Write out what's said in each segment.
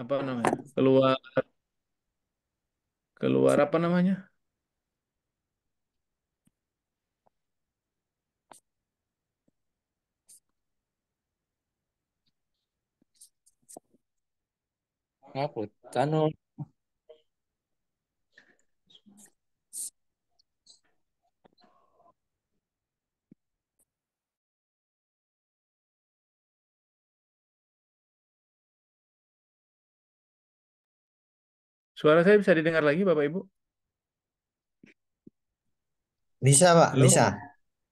apa namanya keluar keluar apa namanya ngaput anu Suara saya bisa didengar lagi, Bapak Ibu? Bisa, Pak. Halo? Bisa.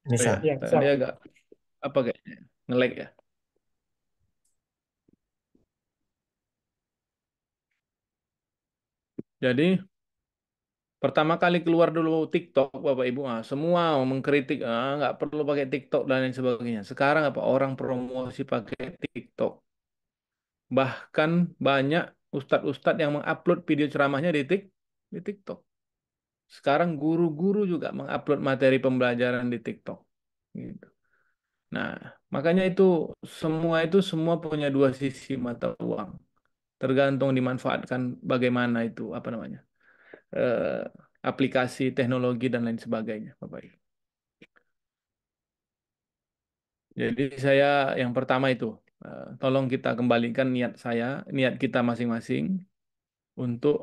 Oh, iya. Bisa. Oh, ya. Tadi agak apa kayaknya? Ngelag ya? Jadi pertama kali keluar dulu TikTok, Bapak Ibu, ah, semua mengkritik, ah, nggak perlu pakai TikTok dan lain sebagainya. Sekarang apa orang promosi pakai TikTok? Bahkan banyak ustadz-ustadz yang mengupload video ceramahnya di, tik, di TikTok. Sekarang guru-guru juga mengupload materi pembelajaran di TikTok. Gitu. Nah, makanya itu semua itu semua punya dua sisi mata uang. Tergantung dimanfaatkan bagaimana itu apa namanya eh, aplikasi teknologi dan lain sebagainya, Bapak Ibu. Jadi saya yang pertama itu Eh, tolong kita kembalikan niat saya, niat kita masing-masing untuk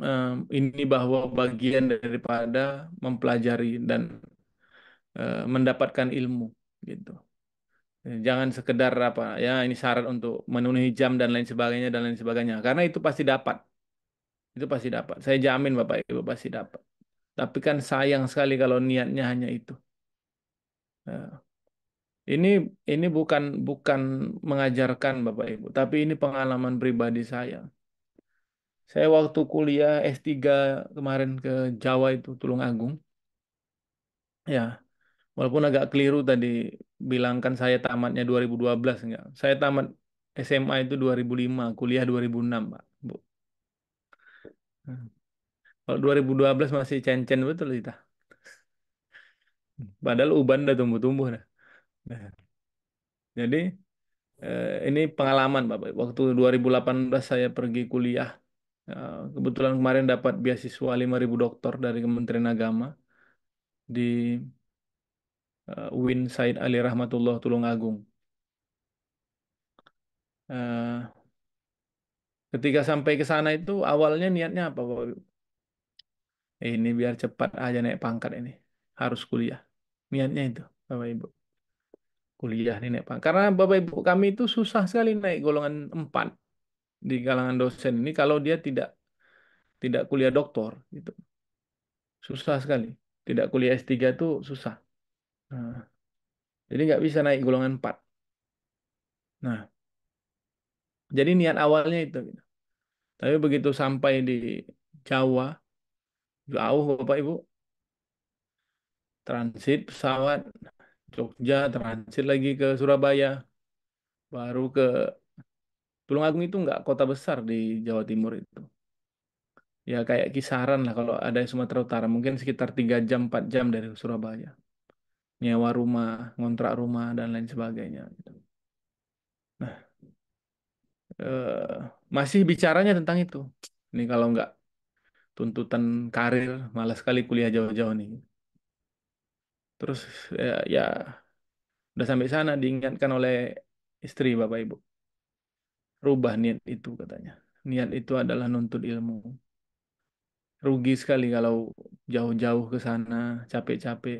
um, ini bahwa bagian daripada mempelajari dan uh, mendapatkan ilmu gitu. Eh, jangan sekedar apa ya ini syarat untuk memenuhi jam dan lain sebagainya dan lain sebagainya karena itu pasti dapat. Itu pasti dapat. Saya jamin Bapak Ibu pasti dapat. Tapi kan sayang sekali kalau niatnya hanya itu. Uh, ini ini bukan bukan mengajarkan Bapak Ibu, tapi ini pengalaman pribadi saya. Saya waktu kuliah S3 kemarin ke Jawa itu Agung. Ya. Walaupun agak keliru tadi bilangkan saya tamatnya 2012 enggak. Saya tamat SMA itu 2005, kuliah 2006, Pak. Bu. Hmm. Kalau 2012 masih cencen betul kita. Padahal uban udah tumbuh-tumbuh dah. Nah, jadi eh, ini pengalaman Bapak. Waktu 2018 saya pergi kuliah, eh, kebetulan kemarin dapat beasiswa 5.000 doktor dari Kementerian Agama di Win eh, Said Ali Rahmatullah Tulungagung. ketika sampai ke sana itu awalnya niatnya apa Bapak? Ini biar cepat aja naik pangkat ini. Harus kuliah. Niatnya itu Bapak Ibu kuliah nih Pak Karena Bapak Ibu kami itu susah sekali naik golongan 4 di kalangan dosen ini kalau dia tidak tidak kuliah doktor gitu. Susah sekali. Tidak kuliah S3 itu susah. Nah, jadi nggak bisa naik golongan 4. Nah, jadi niat awalnya itu. Gitu. Tapi begitu sampai di Jawa, jauh Bapak Ibu, transit pesawat Jogja, transit lagi ke Surabaya, baru ke Tulungagung itu nggak kota besar di Jawa Timur itu. Ya kayak kisaran lah kalau ada Sumatera Utara, mungkin sekitar 3 jam, 4 jam dari Surabaya. Nyewa rumah, ngontrak rumah, dan lain sebagainya. Gitu. Nah, eh, masih bicaranya tentang itu. Ini kalau nggak tuntutan karir, malah sekali kuliah jauh-jauh nih. Terus ya, ya udah sampai sana diingatkan oleh istri Bapak Ibu. Rubah niat itu katanya. Niat itu adalah nuntut ilmu. Rugi sekali kalau jauh-jauh ke sana, capek-capek,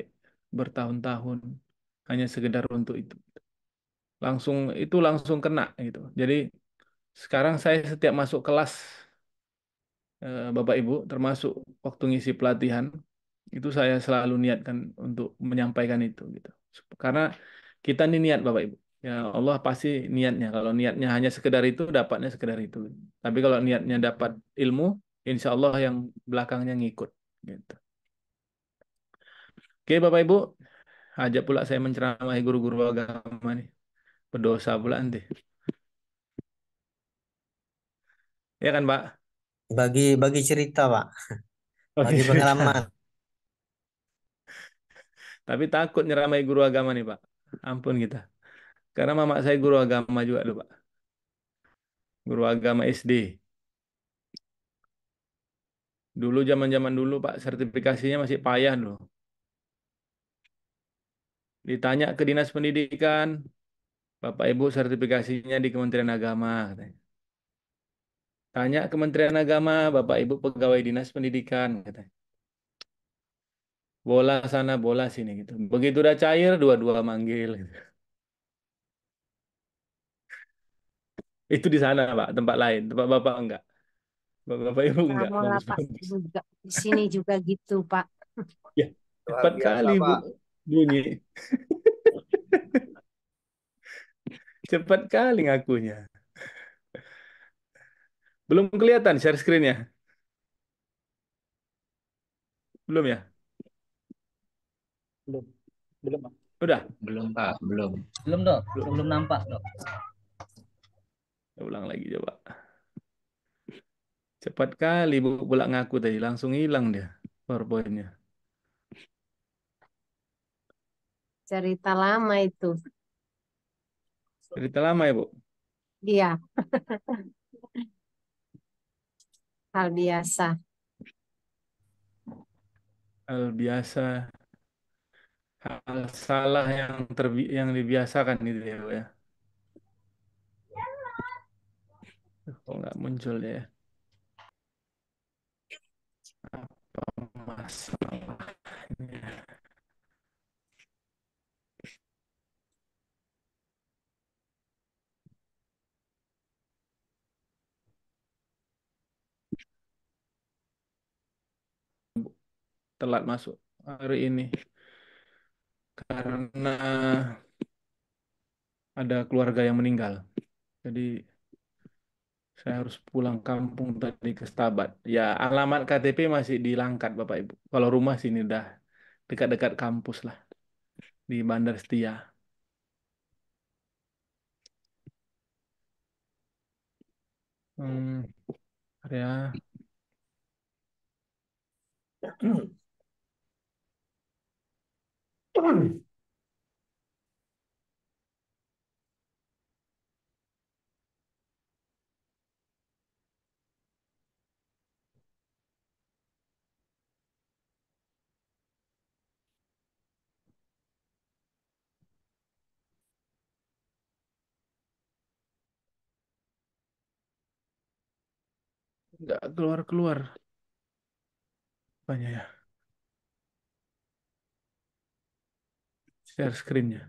bertahun-tahun, hanya sekedar untuk itu. Langsung itu langsung kena gitu. Jadi sekarang saya setiap masuk kelas eh, Bapak Ibu, termasuk waktu ngisi pelatihan, itu saya selalu niatkan untuk menyampaikan itu gitu. Karena kita ini niat Bapak Ibu. Ya Allah pasti niatnya. Kalau niatnya hanya sekedar itu, dapatnya sekedar itu. Tapi kalau niatnya dapat ilmu, insya Allah yang belakangnya ngikut. Gitu. Oke Bapak Ibu, ajak pula saya menceramahi guru-guru agama nih. Berdosa pula nanti. Ya kan Pak? Bagi bagi cerita Pak. Oh, iya. bagi pengalaman. Tapi takut nyeramai guru agama nih Pak. Ampun kita. Karena mamak saya guru agama juga loh Pak. Guru agama SD. Dulu zaman-zaman dulu Pak, sertifikasinya masih payah loh. Ditanya ke dinas pendidikan, Bapak Ibu sertifikasinya di Kementerian Agama. Katanya. Tanya Kementerian Agama, Bapak Ibu pegawai dinas pendidikan. Katanya bola sana bola sini gitu begitu udah cair dua-dua manggil gitu. itu di sana pak tempat lain tempat bapak enggak bapak, bapak ibu enggak di sini juga gitu pak ya empat kali bu, bunyi cepat kali ngakunya belum kelihatan share screen-nya? belum ya belum. Belum, Pak. Udah? Belum, Pak. Belum. Belum, Dok. Belum, belum nampak, Dok. ulang lagi coba. Cepat kali Bu bolak ngaku tadi. Langsung hilang dia PowerPoint-nya. Cerita lama itu. Cerita lama ya, Bu? Iya. Hal biasa. Hal biasa hal salah yang terbi yang dibiasakan gitu ya Bu ya. Kok nggak muncul ya? Apa masalahnya? telat masuk hari ini karena ada keluarga yang meninggal. Jadi saya harus pulang kampung tadi ke Stabat. Ya, alamat KTP masih di Langkat, Bapak Ibu. Kalau rumah sini udah dekat-dekat kampus lah di Bandar Setia. Hmm, ya orang. Nggak keluar-keluar. Banyak ya. share screen-nya.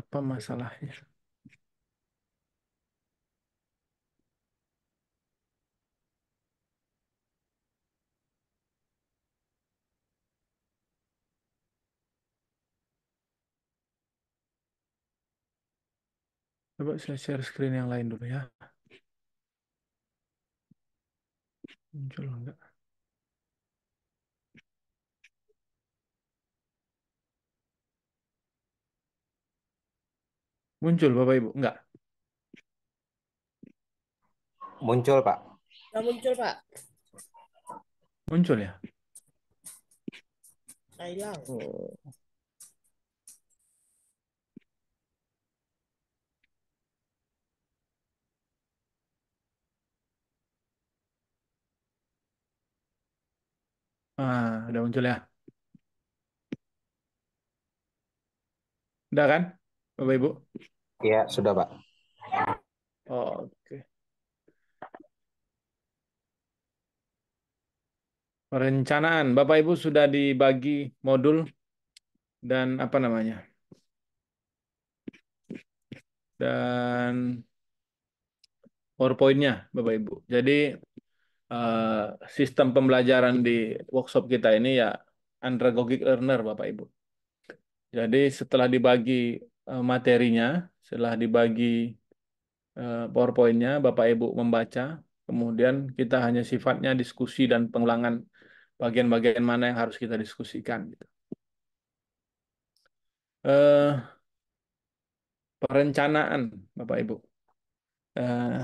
Apa masalahnya? Coba saya share screen yang lain dulu ya. Muncul enggak? Muncul Bapak Ibu? Enggak. Muncul Pak. Enggak muncul Pak. Muncul ya? Nah, hilang. Oh. Ah, udah muncul ya. Udah kan, Bapak Ibu? Iya, sudah, Pak. Oh, oke. Okay. Perencanaan, Bapak Ibu sudah dibagi modul dan apa namanya? Dan PowerPoint-nya, Bapak Ibu. Jadi eh, sistem pembelajaran di workshop kita ini ya andragogic learner, Bapak Ibu. Jadi setelah dibagi eh, materinya, setelah dibagi uh, eh, powerpoint Bapak Ibu membaca, kemudian kita hanya sifatnya diskusi dan pengulangan bagian-bagian mana yang harus kita diskusikan. Uh, perencanaan, Bapak Ibu. Uh,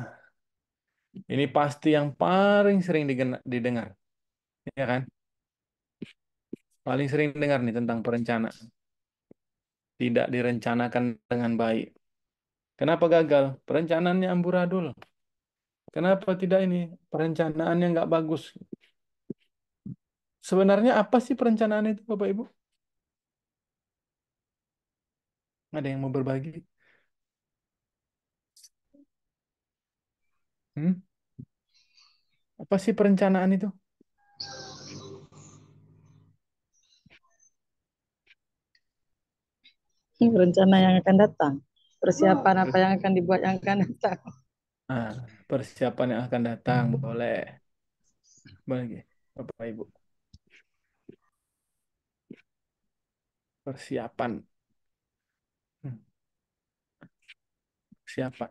ini pasti yang paling sering didengar, ya kan? Paling sering dengar nih tentang perencanaan. Tidak direncanakan dengan baik. Kenapa gagal? Perencanaannya amburadul. Kenapa tidak ini? Perencanaannya nggak bagus. Sebenarnya apa sih perencanaan itu Bapak Ibu? Ada yang mau berbagi? Hmm? Apa sih perencanaan itu? Rencana yang akan datang persiapan apa yang akan dibuat yang akan datang. ah, persiapan yang akan datang hmm. boleh. Bagi Bapak Ibu. Persiapan. Hmm. Persiapan.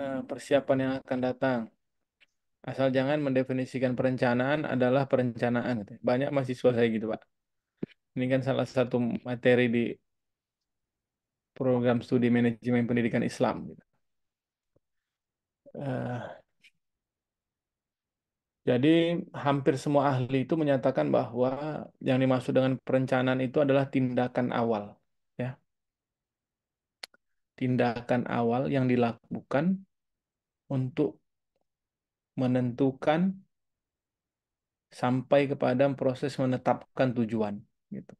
Nah, persiapan yang akan datang. Asal jangan mendefinisikan perencanaan adalah perencanaan. Gitu. Banyak mahasiswa saya gitu, Pak. Ini kan salah satu materi di program studi manajemen pendidikan Islam. Uh, jadi hampir semua ahli itu menyatakan bahwa yang dimaksud dengan perencanaan itu adalah tindakan awal, ya. Tindakan awal yang dilakukan untuk menentukan sampai kepada proses menetapkan tujuan, gitu.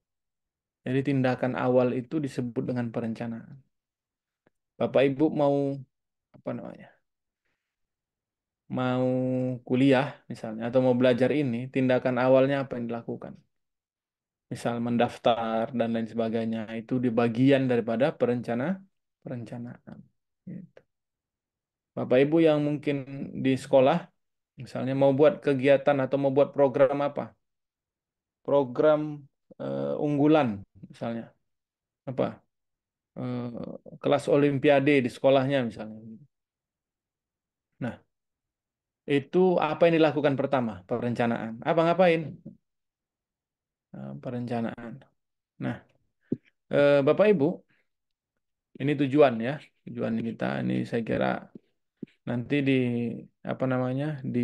Jadi tindakan awal itu disebut dengan perencanaan. Bapak Ibu mau apa namanya? Mau kuliah misalnya atau mau belajar ini, tindakan awalnya apa yang dilakukan? Misal mendaftar dan lain sebagainya itu di bagian daripada perencana perencanaan. Gitu. Bapak Ibu yang mungkin di sekolah misalnya mau buat kegiatan atau mau buat program apa? Program uh, unggulan misalnya apa eh, kelas olimpiade di sekolahnya misalnya nah itu apa yang dilakukan pertama perencanaan apa ngapain eh, perencanaan nah eh, bapak ibu ini tujuan ya tujuan kita ini saya kira nanti di apa namanya di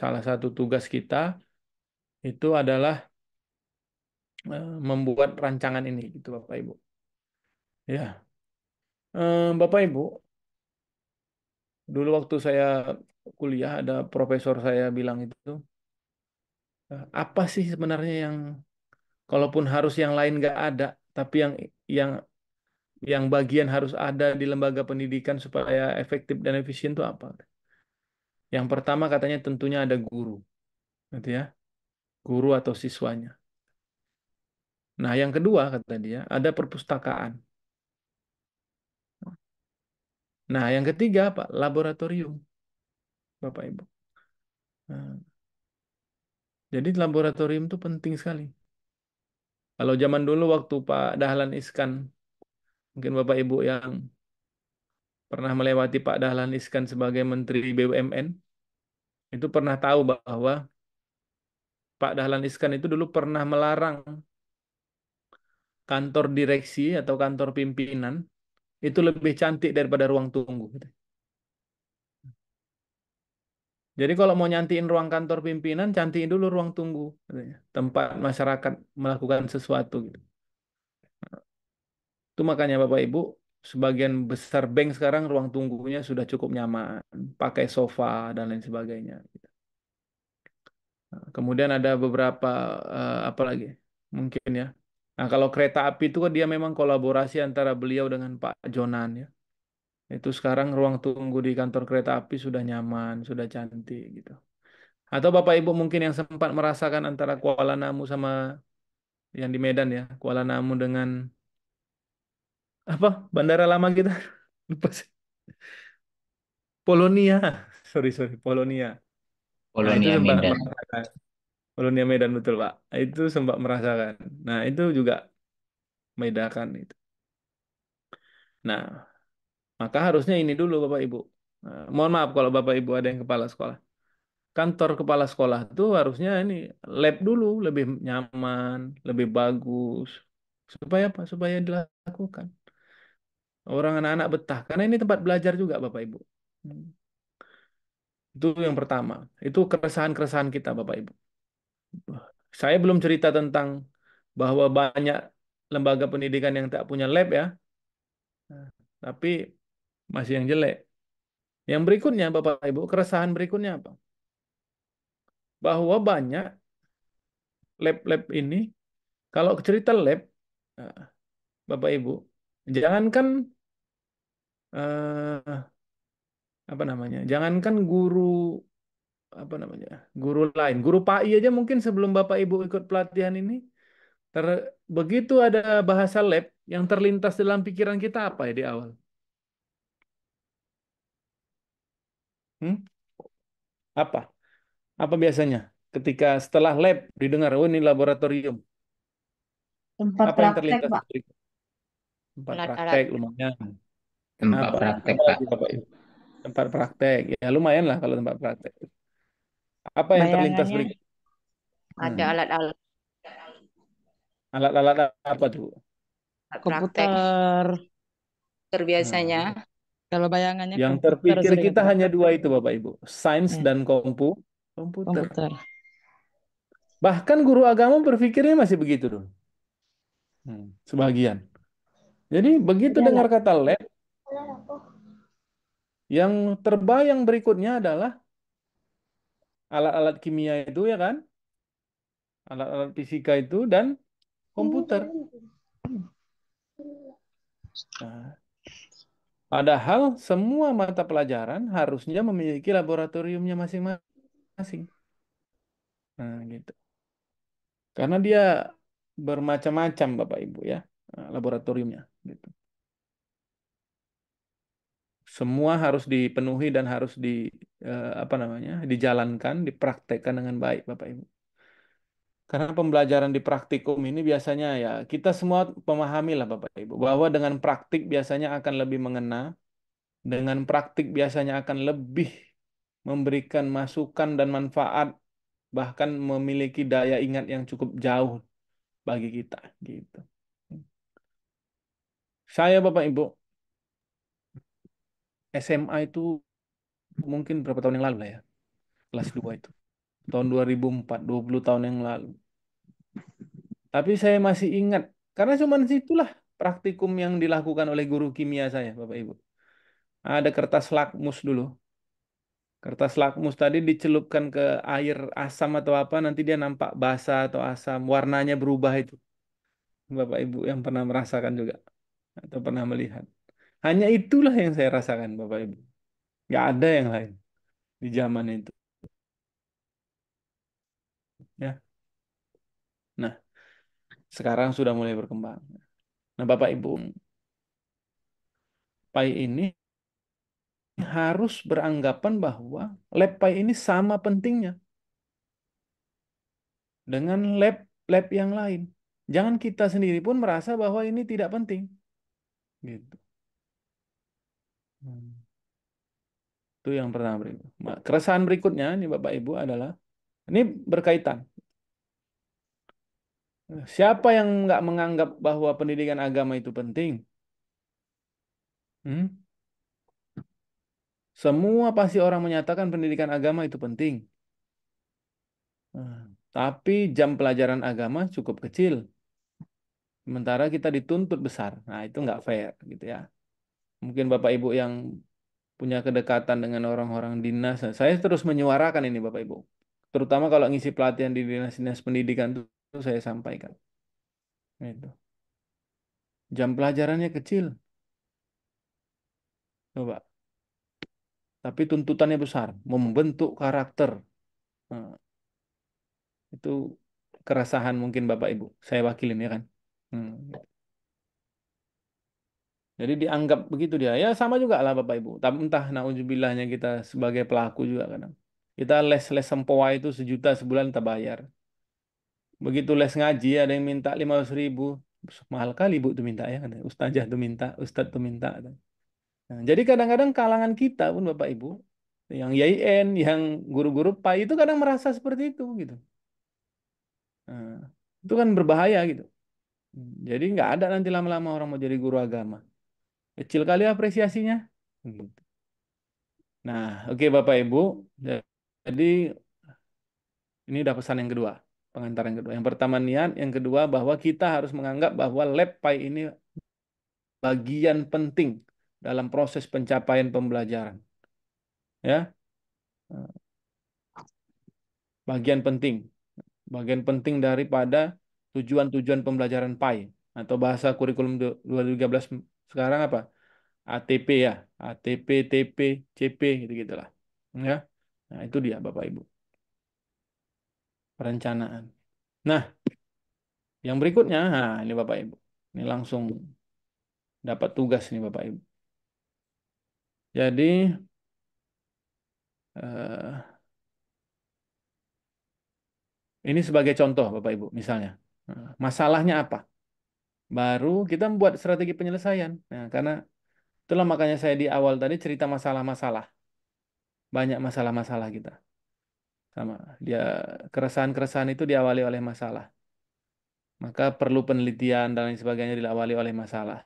salah satu tugas kita itu adalah Eh, membuat rancangan ini gitu Bapak Ibu. Ya. Eh, Bapak Ibu, dulu waktu saya kuliah ada profesor saya bilang itu eh, apa sih sebenarnya yang kalaupun harus yang lain nggak ada tapi yang yang yang bagian harus ada di lembaga pendidikan supaya efektif dan efisien itu apa? Yang pertama katanya tentunya ada guru, gitu ya, guru atau siswanya. Nah, yang kedua kata dia, ada perpustakaan. Nah, yang ketiga apa? Laboratorium. Bapak Ibu. Nah. jadi laboratorium itu penting sekali. Kalau zaman dulu waktu Pak Dahlan Iskan, mungkin Bapak Ibu yang pernah melewati Pak Dahlan Iskan sebagai Menteri BUMN, itu pernah tahu bahwa Pak Dahlan Iskan itu dulu pernah melarang kantor direksi atau kantor pimpinan itu lebih cantik daripada ruang tunggu. Gitu. Jadi kalau mau nyantiin ruang kantor pimpinan, cantiin dulu ruang tunggu, tempat masyarakat melakukan sesuatu. Gitu. Itu makanya Bapak Ibu, sebagian besar bank sekarang ruang tunggunya sudah cukup nyaman, pakai sofa dan lain sebagainya. Gitu. Nah, kemudian ada beberapa eh, apa lagi? Mungkin ya Nah, kalau kereta api itu kan dia memang kolaborasi antara beliau dengan Pak Jonan ya. Itu sekarang ruang tunggu di kantor kereta api sudah nyaman, sudah cantik gitu. Atau Bapak Ibu mungkin yang sempat merasakan antara Kuala Namu sama yang di Medan ya, Kuala Namu dengan apa? Bandara lama kita. Lupa sih. Polonia. Sorry, sorry, Polonia. Nah, Polonia nah, Medan. Melunia Medan betul Pak. Itu sempat merasakan. Nah itu juga medakan itu. Nah maka harusnya ini dulu Bapak Ibu. Nah, mohon maaf kalau Bapak Ibu ada yang kepala sekolah. Kantor kepala sekolah itu harusnya ini lab dulu lebih nyaman, lebih bagus. Supaya apa? Supaya dilakukan. Orang anak-anak betah. Karena ini tempat belajar juga Bapak Ibu. Hmm. Itu yang pertama. Itu keresahan-keresahan kita Bapak Ibu saya belum cerita tentang bahwa banyak lembaga pendidikan yang tak punya lab ya, nah, tapi masih yang jelek. Yang berikutnya Bapak Ibu, keresahan berikutnya apa? Bahwa banyak lab-lab ini, kalau cerita lab, eh, Bapak Ibu, jangankan eh, apa namanya, jangankan guru apa namanya guru lain guru PAI aja mungkin sebelum bapak ibu ikut pelatihan ini ter, begitu ada bahasa lab yang terlintas dalam pikiran kita apa ya di awal hmm? apa apa biasanya ketika setelah lab didengar oh ini laboratorium tempat apa yang terlintas pak. tempat praktek lumayan tempat Kenapa? praktek pak tempat praktek ya lumayan lah kalau tempat praktek apa yang terlintas berikut? ada alat hmm. alat-alat Alat-alat apa tuh? Komputer. terbiasanya. Hmm. Kalau bayangannya Yang terpikir kita hanya dua itu, Bapak Ibu. Sains hmm. dan kompu. Komputer. komputer. Bahkan guru agama berpikirnya masih begitu tuh Hmm, sebagian. Jadi begitu dengar kata lab, yang terbayang berikutnya adalah alat-alat kimia itu ya kan alat-alat fisika itu dan komputer nah, padahal semua mata pelajaran harusnya memiliki laboratoriumnya masing-masing nah gitu karena dia bermacam-macam Bapak Ibu ya laboratoriumnya gitu semua harus dipenuhi dan harus di eh, apa namanya dijalankan dipraktekkan dengan baik bapak ibu karena pembelajaran di praktikum ini biasanya ya kita semua memahami lah bapak ibu bahwa dengan praktik biasanya akan lebih mengena dengan praktik biasanya akan lebih memberikan masukan dan manfaat bahkan memiliki daya ingat yang cukup jauh bagi kita gitu saya bapak ibu SMA itu mungkin berapa tahun yang lalu lah ya. Kelas 2 itu. Tahun 2004, 20 tahun yang lalu. Tapi saya masih ingat. Karena cuma situlah praktikum yang dilakukan oleh guru kimia saya, Bapak Ibu. Ada kertas lakmus dulu. Kertas lakmus tadi dicelupkan ke air asam atau apa, nanti dia nampak basah atau asam, warnanya berubah itu. Bapak Ibu yang pernah merasakan juga atau pernah melihat. Hanya itulah yang saya rasakan Bapak Ibu. Nggak ada yang lain di zaman itu. Ya. Nah, sekarang sudah mulai berkembang. Nah, Bapak Ibu, Pai ini harus beranggapan bahwa lab Pai ini sama pentingnya dengan lab-lab yang lain. Jangan kita sendiri pun merasa bahwa ini tidak penting. Gitu. Hmm. Itu yang pertama. Berikutnya. keresahan berikutnya ini Bapak Ibu adalah ini berkaitan. Siapa yang nggak menganggap bahwa pendidikan agama itu penting? Hmm? Semua pasti orang menyatakan pendidikan agama itu penting. Hmm, tapi jam pelajaran agama cukup kecil. Sementara kita dituntut besar. Nah, itu nggak fair gitu ya mungkin Bapak Ibu yang punya kedekatan dengan orang-orang dinas. Saya terus menyuarakan ini Bapak Ibu. Terutama kalau ngisi pelatihan di dinas-dinas pendidikan itu, saya sampaikan. Itu. Jam pelajarannya kecil. Coba. Tapi tuntutannya besar, membentuk karakter. Nah, itu keresahan mungkin Bapak Ibu. Saya wakilin ya kan. Hmm. Gitu. Jadi dianggap begitu dia. Ya sama juga lah Bapak Ibu. Tapi entah nauzubillahnya kita sebagai pelaku juga kadang. Kita les-les sempoa itu sejuta sebulan kita bayar. Begitu les ngaji ada yang minta 500 ribu. Mahal kali Bu itu minta ya. Ustazah itu minta, Ustadz itu minta. Nah, jadi kadang-kadang kalangan kita pun Bapak Ibu. Yang YIN, yang guru-guru PAI itu kadang merasa seperti itu gitu. Nah, itu kan berbahaya gitu. Hmm, jadi nggak ada nanti lama-lama orang mau jadi guru agama. Kecil kali apresiasinya. Nah, oke okay, Bapak Ibu. Jadi ini udah pesan yang kedua, pengantar yang kedua. Yang pertama niat, yang kedua bahwa kita harus menganggap bahwa lab pie ini bagian penting dalam proses pencapaian pembelajaran. Ya. Bagian penting. Bagian penting daripada tujuan-tujuan pembelajaran PAI atau bahasa kurikulum 2013 sekarang apa? ATP ya, ATP, TP, CP gitu-gitulah. Ya. Nah, itu dia Bapak Ibu. Perencanaan. Nah, yang berikutnya, nah ini Bapak Ibu. Ini langsung dapat tugas nih Bapak Ibu. Jadi eh, ini sebagai contoh Bapak Ibu misalnya. Nah, masalahnya apa? baru kita membuat strategi penyelesaian. Nah, karena itulah makanya saya di awal tadi cerita masalah-masalah. Banyak masalah-masalah kita. Sama, dia keresahan-keresahan itu diawali oleh masalah. Maka perlu penelitian dan lain sebagainya diawali oleh masalah.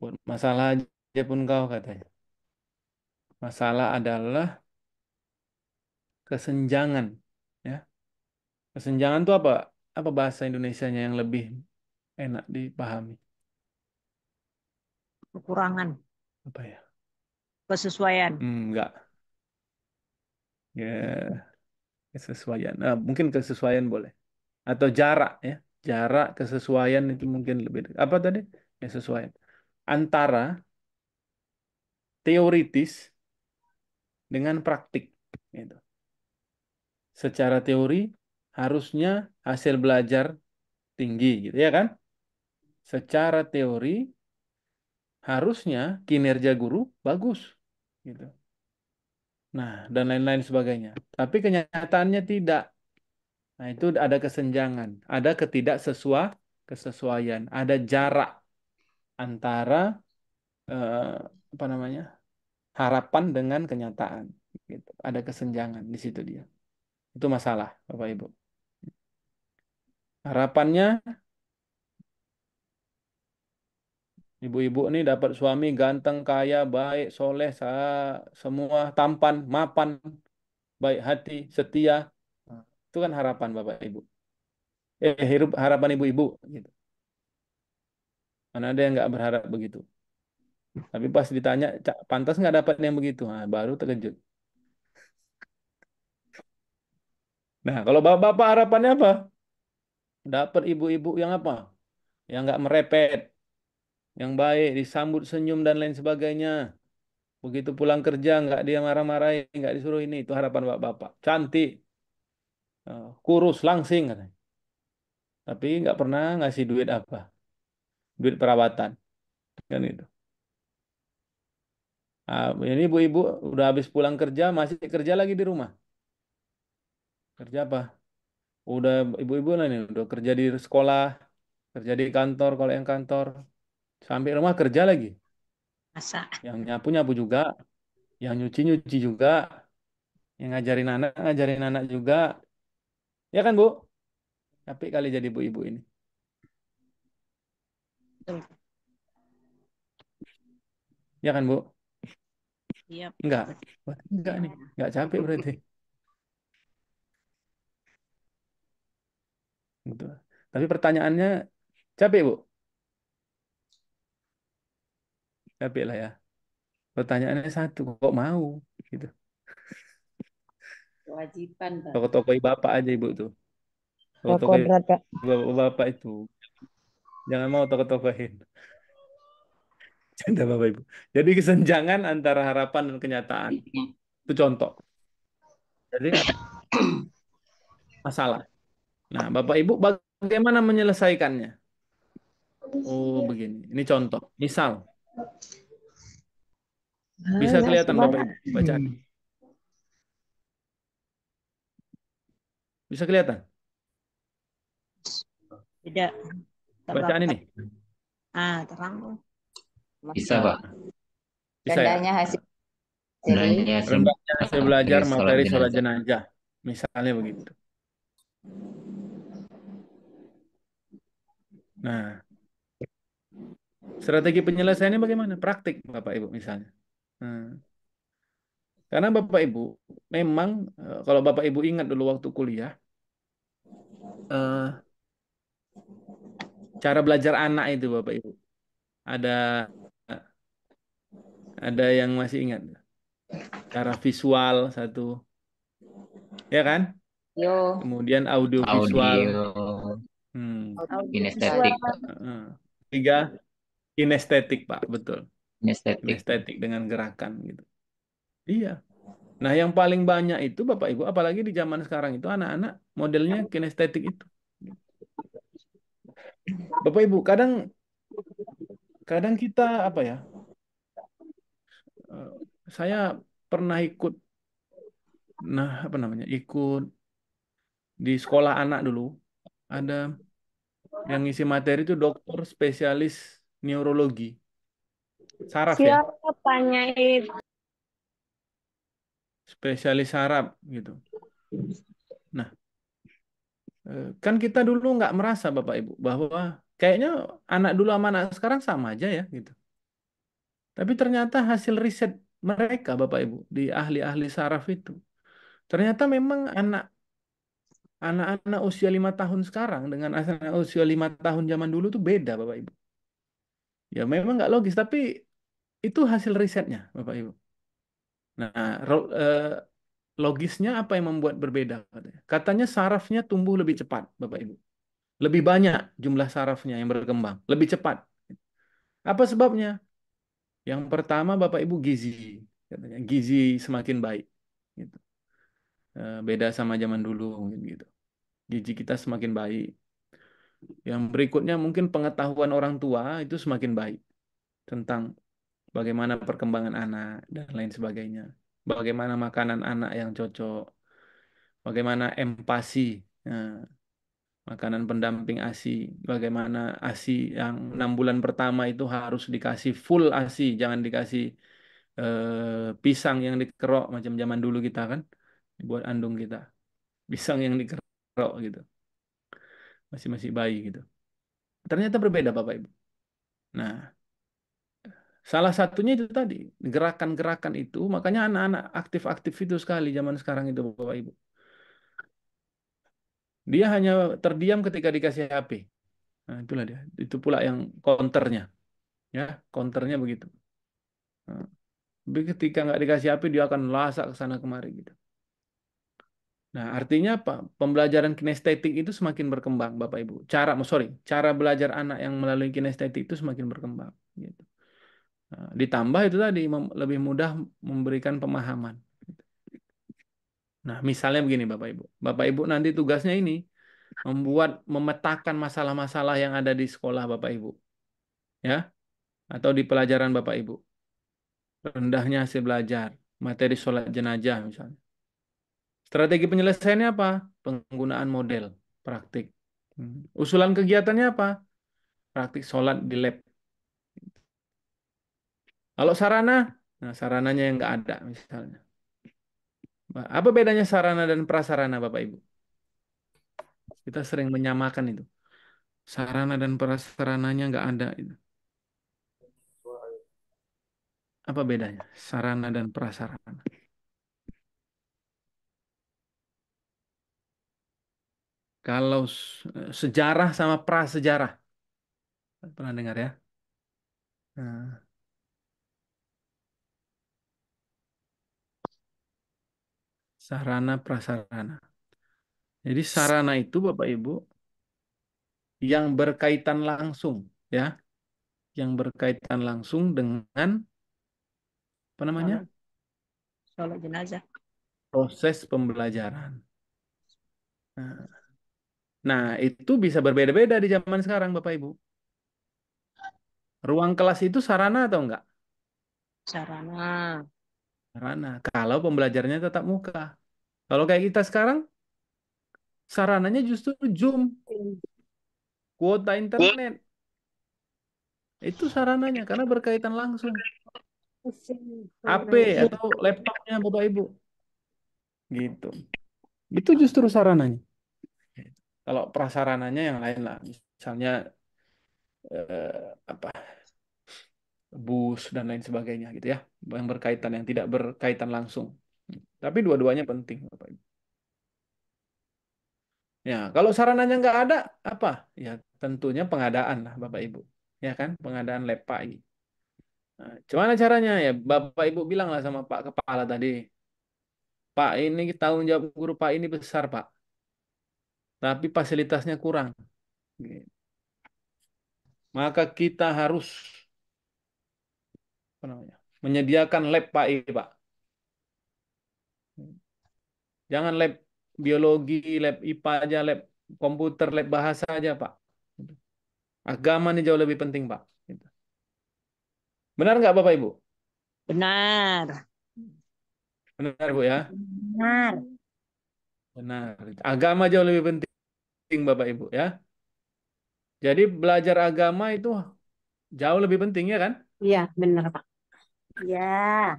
Buat masalah aja pun kau katanya. Masalah adalah kesenjangan, ya. Kesenjangan itu apa? apa bahasa Indonesianya yang lebih enak dipahami? Kekurangan. Apa ya? Kesesuaian. Hmm, enggak. Ya, yeah. kesesuaian. Nah, mungkin kesesuaian boleh. Atau jarak ya. Jarak kesesuaian itu mungkin lebih apa tadi? Kesesuaian. Ya, Antara teoritis dengan praktik gitu. Secara teori harusnya hasil belajar tinggi gitu ya kan? Secara teori harusnya kinerja guru bagus gitu. Nah, dan lain-lain sebagainya. Tapi kenyataannya tidak. Nah, itu ada kesenjangan, ada ketidaksesuaian, kesesuaian, ada jarak antara eh, apa namanya? harapan dengan kenyataan gitu. Ada kesenjangan di situ dia. Itu masalah, Bapak Ibu. Harapannya ibu-ibu ini dapat suami ganteng, kaya, baik, soleh, semua tampan, mapan, baik hati, setia. itu kan harapan Bapak Ibu. Eh, hirup harapan ibu-ibu gitu. Mana ada yang nggak berharap begitu. Tapi pas ditanya, pantas nggak dapat yang begitu? Nah, baru terkejut. Nah, kalau bapak-bapak harapannya apa? Dapat ibu-ibu yang apa? Yang nggak merepet, yang baik, disambut senyum dan lain sebagainya. Begitu pulang kerja nggak dia marah marah nggak disuruh ini. Itu harapan bapak-bapak. Cantik, eh, kurus, langsing katanya. Tapi nggak pernah ngasih duit apa, duit perawatan, kan itu. Nah, ini ibu-ibu udah habis pulang kerja masih kerja lagi di rumah. Kerja apa? udah ibu-ibu lah nih udah kerja di sekolah kerja di kantor kalau yang kantor sampai rumah kerja lagi masa yang nyapu nyapu juga yang nyuci nyuci juga yang ngajarin anak ngajarin anak juga ya kan bu tapi kali jadi ibu-ibu ini ya kan bu Iya. Yep. Enggak. Enggak nih. Enggak capek berarti. Gitu. Tapi pertanyaannya capek, Bu? Capek lah ya. Pertanyaannya satu, kok mau? Gitu. Kewajiban, Pak. Toko-toko Bapak aja, Ibu tuh. Toko-toko Bapak itu. Jangan mau toko-tokoin. Canda Bapak Ibu. Jadi kesenjangan antara harapan dan kenyataan. Itu contoh. Jadi masalah. Nah, Bapak Ibu bagaimana menyelesaikannya? Oh, iya. begini. Ini contoh. Misal. Ah, Bisa kelihatan Bapak Ibu bacaan. Bisa kelihatan? Tidak. Bacaan ini. Ah, terang. Bisa, Pak. Bisa, ya? Rendahnya hasil Rendahnya hasil, hasil belajar materi sholat jenazah. Misalnya begitu. Nah, strategi penyelesaiannya bagaimana? Praktik, Bapak Ibu misalnya. Nah, karena Bapak Ibu memang eh, kalau Bapak Ibu ingat dulu waktu kuliah, eh, cara belajar anak itu Bapak Ibu. Ada ada yang masih ingat? Cara visual satu. Ya kan? Yo. Kemudian audio visual. Hmm. Kinestetik. Tiga kinestetik pak betul. Kinestetik. Kinestetik dengan gerakan gitu. Iya. Nah yang paling banyak itu bapak ibu apalagi di zaman sekarang itu anak-anak modelnya kinestetik itu. Bapak ibu kadang kadang kita apa ya? Eh, saya pernah ikut nah apa namanya ikut di sekolah anak dulu ada yang ngisi materi itu dokter spesialis neurologi. Saraf ya? Siapa Spesialis saraf gitu. Nah, eh, kan kita dulu nggak merasa Bapak Ibu bahwa kayaknya anak dulu sama anak sekarang sama aja ya gitu. Tapi ternyata hasil riset mereka Bapak Ibu di ahli-ahli saraf itu ternyata memang anak Anak-anak usia lima tahun sekarang dengan anak anak usia lima tahun zaman dulu tuh beda, Bapak Ibu. Ya memang nggak logis, tapi itu hasil risetnya, Bapak Ibu. Nah, eh, logisnya apa yang membuat berbeda? katanya sarafnya tumbuh lebih cepat, Bapak Ibu. Lebih banyak jumlah sarafnya yang berkembang, lebih cepat. Apa sebabnya? Yang pertama Bapak Ibu gizi, katanya gizi semakin baik. Eh, beda sama zaman dulu mungkin gitu. Gigi kita semakin baik. Yang berikutnya mungkin pengetahuan orang tua itu semakin baik tentang bagaimana perkembangan anak dan lain sebagainya. Bagaimana makanan anak yang cocok. Bagaimana empasi. ya. makanan pendamping ASI. Bagaimana ASI yang enam bulan pertama itu harus dikasih full ASI. Jangan dikasih eh, pisang yang dikerok macam zaman dulu kita kan buat andung kita pisang yang dikerok gitu masih masih bayi gitu ternyata berbeda bapak ibu nah salah satunya itu tadi gerakan-gerakan itu makanya anak-anak aktif-aktif itu sekali zaman sekarang itu bapak ibu dia hanya terdiam ketika dikasih HP nah, itulah dia itu pula yang konternya ya konternya begitu nah, tapi ketika nggak dikasih HP dia akan lasak ke sana kemari gitu Nah, artinya apa? Pembelajaran kinestetik itu semakin berkembang, Bapak Ibu. Cara, sorry, cara belajar anak yang melalui kinestetik itu semakin berkembang. Gitu. Nah, ditambah itu tadi lebih mudah memberikan pemahaman. Gitu. Nah, misalnya begini, Bapak Ibu. Bapak Ibu nanti tugasnya ini membuat memetakan masalah-masalah yang ada di sekolah Bapak Ibu. Ya. Atau di pelajaran Bapak Ibu. Rendahnya hasil belajar, materi sholat jenajah misalnya Strategi penyelesaiannya apa? Penggunaan model, praktik. Hmm. Usulan kegiatannya apa? Praktik sholat di lab. Kalau sarana, nah sarananya yang nggak ada misalnya. Apa bedanya sarana dan prasarana Bapak Ibu? Kita sering menyamakan itu. Sarana dan prasarananya nggak ada. Itu. Apa bedanya sarana dan prasarana? Kalau eh, sejarah sama prasejarah. Pernah dengar ya? Nah. sarana prasarana. Jadi sarana itu Bapak Ibu yang berkaitan langsung ya, yang berkaitan langsung dengan apa namanya? Sholat jenazah. Proses pembelajaran. Nah, Nah, itu bisa berbeda-beda di zaman sekarang, Bapak Ibu. Ruang kelas itu sarana atau enggak? Sarana. Sarana. Kalau pembelajarannya tetap muka. Kalau kayak kita sekarang, sarananya justru Zoom. Kuota internet. Itu sarananya, karena berkaitan langsung. HP atau laptopnya Bapak Ibu. Gitu. Itu justru sarananya kalau prasarananya yang lain lah misalnya eh, apa bus dan lain sebagainya gitu ya yang berkaitan yang tidak berkaitan langsung tapi dua-duanya penting Bapak Ibu ya kalau sarananya nggak ada apa ya tentunya pengadaan lah Bapak Ibu ya kan pengadaan lepak ini nah, gimana caranya ya Bapak Ibu bilang lah sama Pak Kepala tadi Pak ini tanggung jawab guru Pak ini besar Pak tapi fasilitasnya kurang. Maka kita harus menyediakan lab I, Pak. Jangan lab biologi, lab IPA aja, lab komputer, lab bahasa aja, Pak. Agama ini jauh lebih penting, Pak. Benar nggak, Bapak Ibu? Benar. Benar, Bu ya? Benar. Benar. Agama jauh lebih penting penting Bapak Ibu ya. Jadi belajar agama itu jauh lebih penting ya kan? Iya, benar Pak. Iya.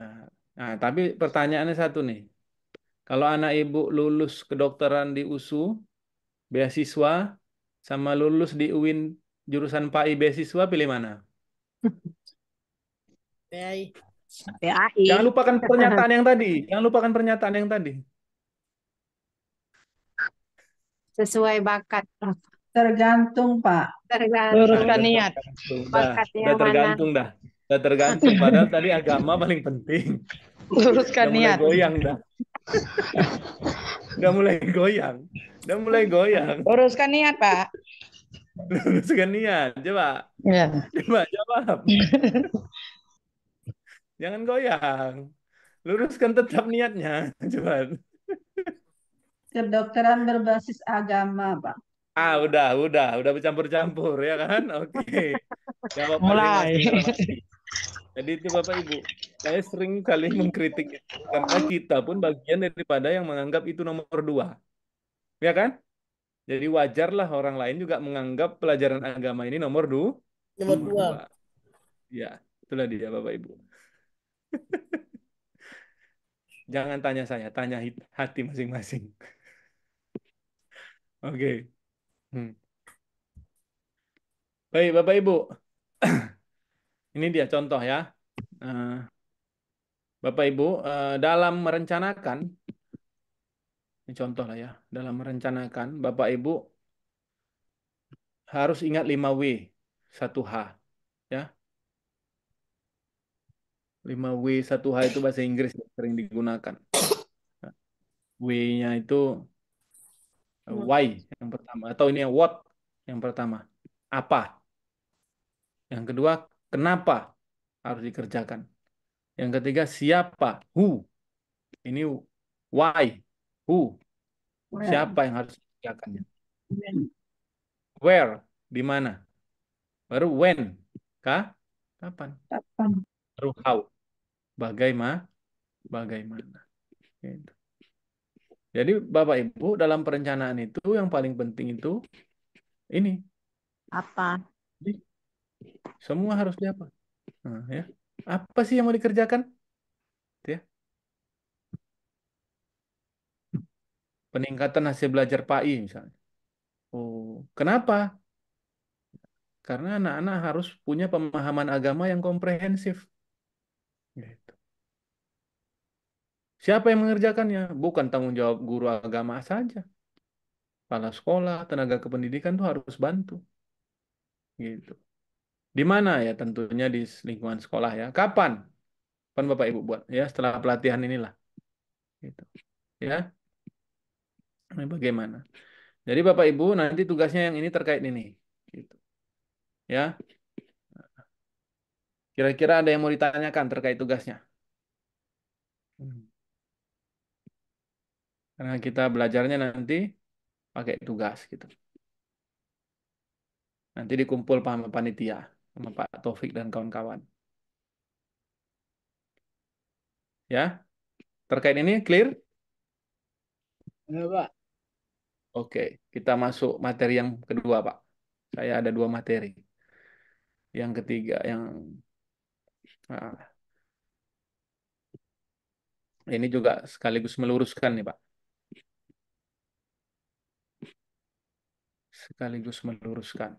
Nah, nah, tapi pertanyaannya satu nih. Kalau anak Ibu lulus kedokteran di USU, beasiswa sama lulus di UIN jurusan PAI beasiswa pilih mana? PAI. Jangan lupakan pernyataan yang tadi. Jangan lupakan pernyataan yang tadi sesuai bakat tergantung pak tergantung teruskan niat bakatnya mana tergantung dah udah tergantung padahal tadi agama paling penting luruskan udah niat goyang dah udah mulai goyang udah mulai goyang luruskan niat pak luruskan niat coba ya. coba jawab jangan goyang luruskan tetap niatnya coba kedokteran berbasis agama, pak. Ah, udah, udah, udah bercampur-campur ya kan? Oke. Okay. Mulai. Jadi itu Bapak Ibu, saya sering kali mengkritik ya, karena kita pun bagian daripada yang menganggap itu nomor dua. Ya kan? Jadi wajarlah orang lain juga menganggap pelajaran agama ini nomor dua. Nomor dua. Ya, itulah dia Bapak Ibu. Jangan tanya saya, tanya hati masing-masing. Oke. Okay. Hmm. Baik, Bapak Ibu. Ini dia contoh ya. Eh, Bapak Ibu, eh, dalam merencanakan, ini contoh lah ya, dalam merencanakan, Bapak Ibu harus ingat 5W, 1H. Ya. 5W, 1H itu bahasa Inggris yang sering digunakan. Nah, W-nya itu Eh, hmm. why yang pertama atau ini yang what yang pertama apa yang kedua kenapa harus dikerjakan yang ketiga siapa who ini why who where? siapa yang harus dikerjakannya when. where di mana baru when kah kapan kapan baru how bagaimana bagaimana gitu. Jadi Bapak Ibu dalam perencanaan itu yang paling penting itu ini. Apa? semua harus diapa? Nah, ya. Apa sih yang mau dikerjakan? Ya. Peningkatan hasil belajar PAI misalnya. Oh, kenapa? Karena anak-anak harus punya pemahaman agama yang komprehensif. Gitu. Siapa yang mengerjakannya? Bukan tanggung jawab guru agama saja. Kepala sekolah, tenaga kependidikan itu harus bantu. Gitu. Di mana ya tentunya di lingkungan sekolah ya. Kapan? Kapan Bapak Ibu buat ya setelah pelatihan inilah. Gitu. Ya. Ini nah, bagaimana? Jadi Bapak Ibu nanti tugasnya yang ini terkait ini. Gitu. Ya. Kira-kira ada yang mau ditanyakan terkait tugasnya? Hmm. Karena kita belajarnya nanti pakai tugas gitu. Nanti dikumpul paham panitia sama Pak Taufik dan kawan-kawan. Ya, terkait ini clear? Ya, Pak. Oke, kita masuk materi yang kedua, Pak. Saya ada dua materi. Yang ketiga, yang nah, ini juga sekaligus meluruskan nih, Pak. sekaligus meluruskan.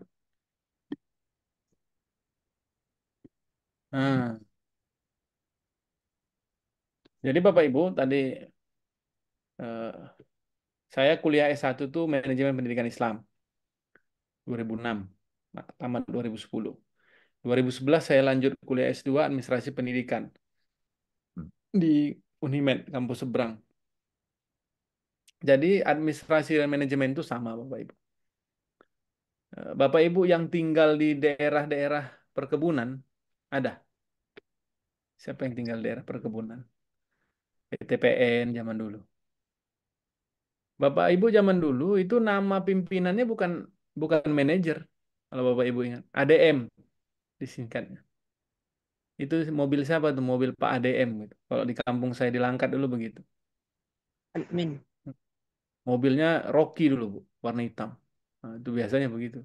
Hmm. Nah, jadi Bapak Ibu tadi eh, saya kuliah S1 itu manajemen pendidikan Islam 2006, tamat 2010. 2011 saya lanjut kuliah S2 administrasi pendidikan hmm. di Unimed kampus seberang. Jadi administrasi dan manajemen itu sama Bapak Ibu. Eh, Bapak Ibu yang tinggal di daerah-daerah perkebunan ada. Siapa yang tinggal di daerah perkebunan? PTPN zaman dulu. Bapak Ibu zaman dulu itu nama pimpinannya bukan bukan manajer kalau Bapak Ibu ingat. ADM disingkatnya. Itu mobil siapa tuh? Mobil Pak ADM gitu. Kalau di kampung saya di Langkat dulu begitu. Admin. Mobilnya Rocky dulu, Bu, warna hitam. Nah, itu biasanya begitu.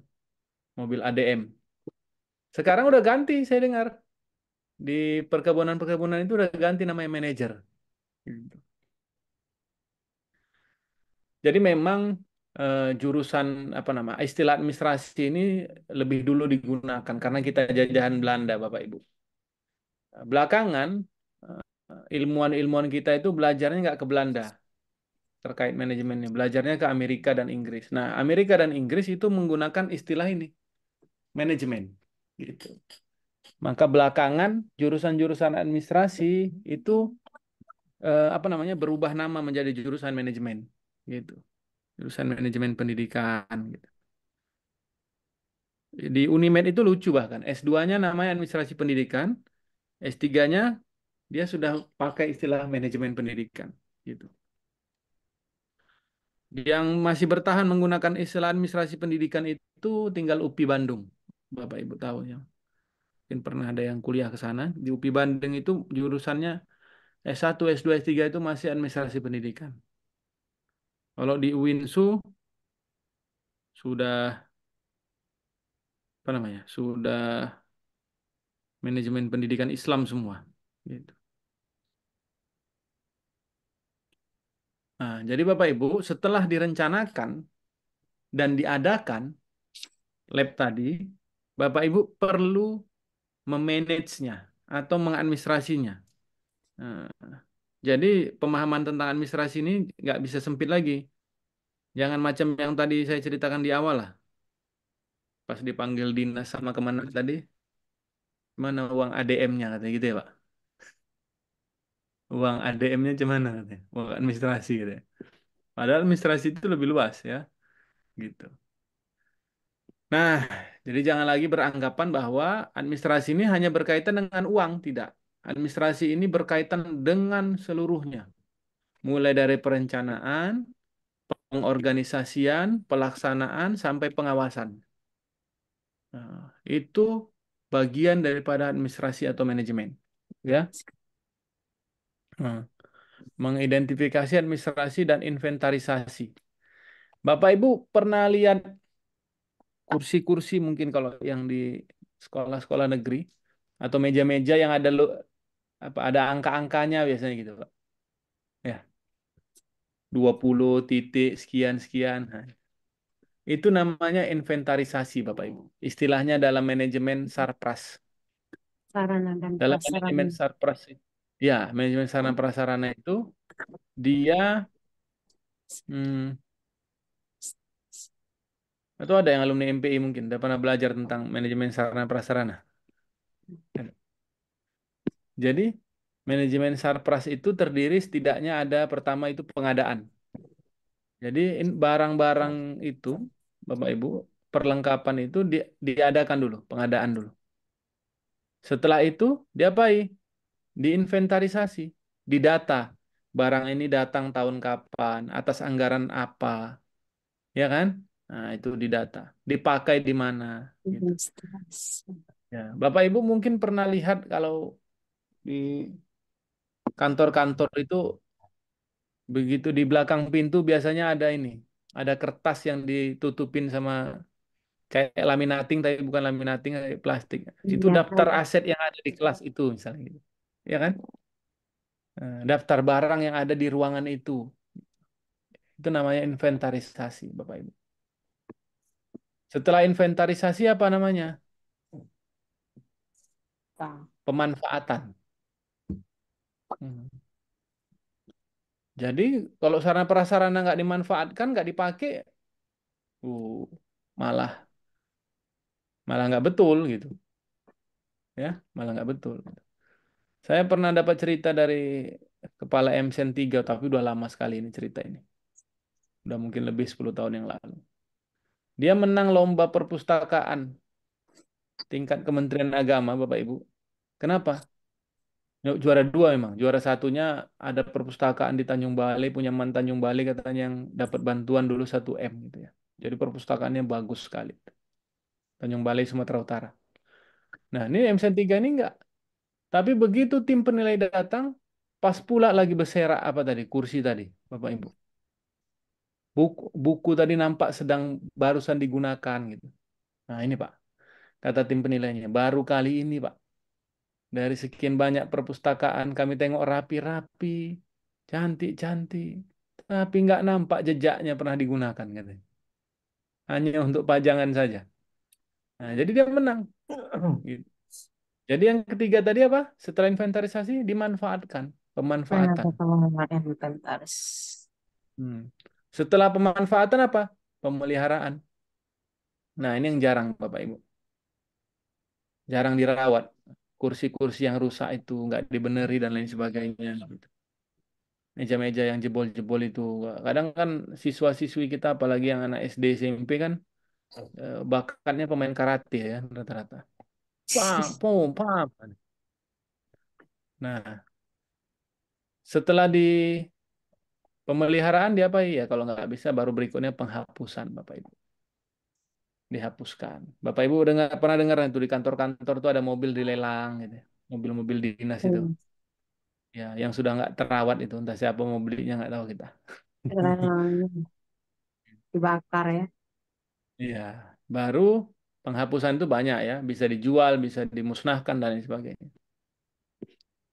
Mobil ADM. Sekarang udah ganti, saya dengar. Di perkebunan-perkebunan itu udah ganti namanya manajer. Gitu. Jadi memang eh, jurusan apa nama istilah administrasi ini lebih dulu digunakan karena kita jajahan Belanda, Bapak Ibu. Belakangan eh, ilmuwan-ilmuwan kita itu belajarnya nggak ke Belanda, terkait manajemennya. Belajarnya ke Amerika dan Inggris. Nah, Amerika dan Inggris itu menggunakan istilah ini, manajemen. Gitu. Maka belakangan jurusan-jurusan administrasi itu eh, apa namanya berubah nama menjadi jurusan manajemen, gitu. Jurusan manajemen pendidikan. Gitu. Di Unimed itu lucu bahkan S2-nya namanya administrasi pendidikan, S3-nya dia sudah pakai istilah manajemen pendidikan, gitu. Yang masih bertahan menggunakan istilah administrasi pendidikan itu tinggal UPI Bandung. Bapak Ibu tahu ya. Mungkin pernah ada yang kuliah ke sana. Di UPI Bandung itu jurusannya S1, S2, S3 itu masih administrasi pendidikan. Kalau di UINSU sudah apa namanya? Sudah manajemen pendidikan Islam semua gitu. Nah, jadi Bapak Ibu, setelah direncanakan dan diadakan lab tadi, Bapak Ibu perlu memanage-nya atau mengadministrasinya. Nah, jadi pemahaman tentang administrasi ini nggak bisa sempit lagi. Jangan macam yang tadi saya ceritakan di awal lah. Pas dipanggil dinas sama kemana tadi, mana uang ADM-nya katanya gitu ya Pak uang ADM-nya gimana katanya uang administrasi katanya padahal administrasi itu lebih luas ya gitu nah jadi jangan lagi beranggapan bahwa administrasi ini hanya berkaitan dengan uang tidak administrasi ini berkaitan dengan seluruhnya mulai dari perencanaan pengorganisasian pelaksanaan sampai pengawasan nah, itu bagian daripada administrasi atau manajemen ya Nah, mengidentifikasi administrasi dan inventarisasi. Bapak Ibu pernah lihat kursi-kursi mungkin kalau yang di sekolah-sekolah negeri atau meja-meja yang ada lo apa ada angka-angkanya biasanya gitu, Pak. Ya. 20 titik sekian sekian. Nah, itu namanya inventarisasi, Bapak Ibu. Istilahnya dalam manajemen sarpras. Sarana dan dalam manajemen sarpras Ya, manajemen sarana prasarana itu dia hmm, itu ada yang alumni MPI mungkin, udah pernah belajar tentang manajemen sarana prasarana. Jadi, manajemen sarpras itu terdiri setidaknya ada pertama itu pengadaan. Jadi barang-barang itu, Bapak Ibu, perlengkapan itu di, diadakan dulu, pengadaan dulu. Setelah itu diapai? diinventarisasi, didata. Barang ini datang tahun kapan, atas anggaran apa, ya kan? Nah, itu didata. Dipakai di mana. Gitu. Iya, ya, Bapak Ibu mungkin pernah lihat kalau di kantor-kantor itu begitu di belakang pintu biasanya ada ini, ada kertas yang ditutupin sama kayak laminating tapi bukan laminating kayak plastik. Itu iya. daftar aset yang ada di kelas itu misalnya gitu ya kan? Eh, daftar barang yang ada di ruangan itu. Itu namanya inventarisasi, Bapak Ibu. Setelah inventarisasi apa namanya? Pemanfaatan. Hmm. Jadi kalau sarana prasarana nggak dimanfaatkan, nggak dipakai, uh, malah malah nggak betul gitu, ya malah nggak betul. Gitu. Saya pernah dapat cerita dari kepala MCN 3, tapi udah lama sekali ini cerita ini. Udah mungkin lebih 10 tahun yang lalu. Dia menang lomba perpustakaan tingkat Kementerian Agama, Bapak Ibu. Kenapa? Juara dua memang. Juara satunya ada perpustakaan di Tanjung Balai, punya man Tanjung Balai katanya yang dapat bantuan dulu 1M gitu ya. Jadi perpustakaannya bagus sekali. Tanjung Balai, Sumatera Utara. Nah ini MCN 3 ini enggak. Tapi begitu tim penilai datang, pas pula lagi berserak apa tadi, kursi tadi, Bapak Ibu. Buku, buku tadi nampak sedang barusan digunakan gitu. Nah ini Pak, kata tim penilainya, baru kali ini Pak. Dari sekian banyak perpustakaan kami tengok rapi-rapi, cantik-cantik, tapi nggak nampak jejaknya pernah digunakan katanya. Hanya untuk pajangan saja. Nah, jadi dia menang. Gitu. Jadi yang ketiga tadi apa? Setelah inventarisasi dimanfaatkan, nah, pemanfaatan. Inventaris. Hmm. Setelah pemanfaatan apa? Pemeliharaan. Nah, ini yang jarang Bapak Ibu. Jarang dirawat. Kursi-kursi yang rusak itu nggak dibeneri dan lain sebagainya. Gitu. Meja-meja yang jebol-jebol itu. Kadang kan siswa-siswi kita apalagi yang anak SD SMP kan eh, bakatnya pemain karate ya rata-rata pom pam. Nah, setelah di pemeliharaan dia apa ya kalau nggak bisa baru berikutnya penghapusan Bapak Ibu. Dihapuskan. Bapak Ibu udah nggak pernah dengar itu di kantor-kantor tuh ada mobil dilelang gitu. Ya, mobil-mobil dinas itu. Hmm. Ya, yang sudah nggak terawat itu entah siapa mau belinya nggak tahu kita. Dibakar ya. Iya, baru Penghapusan itu banyak ya, bisa dijual, bisa dimusnahkan dan lain sebagainya.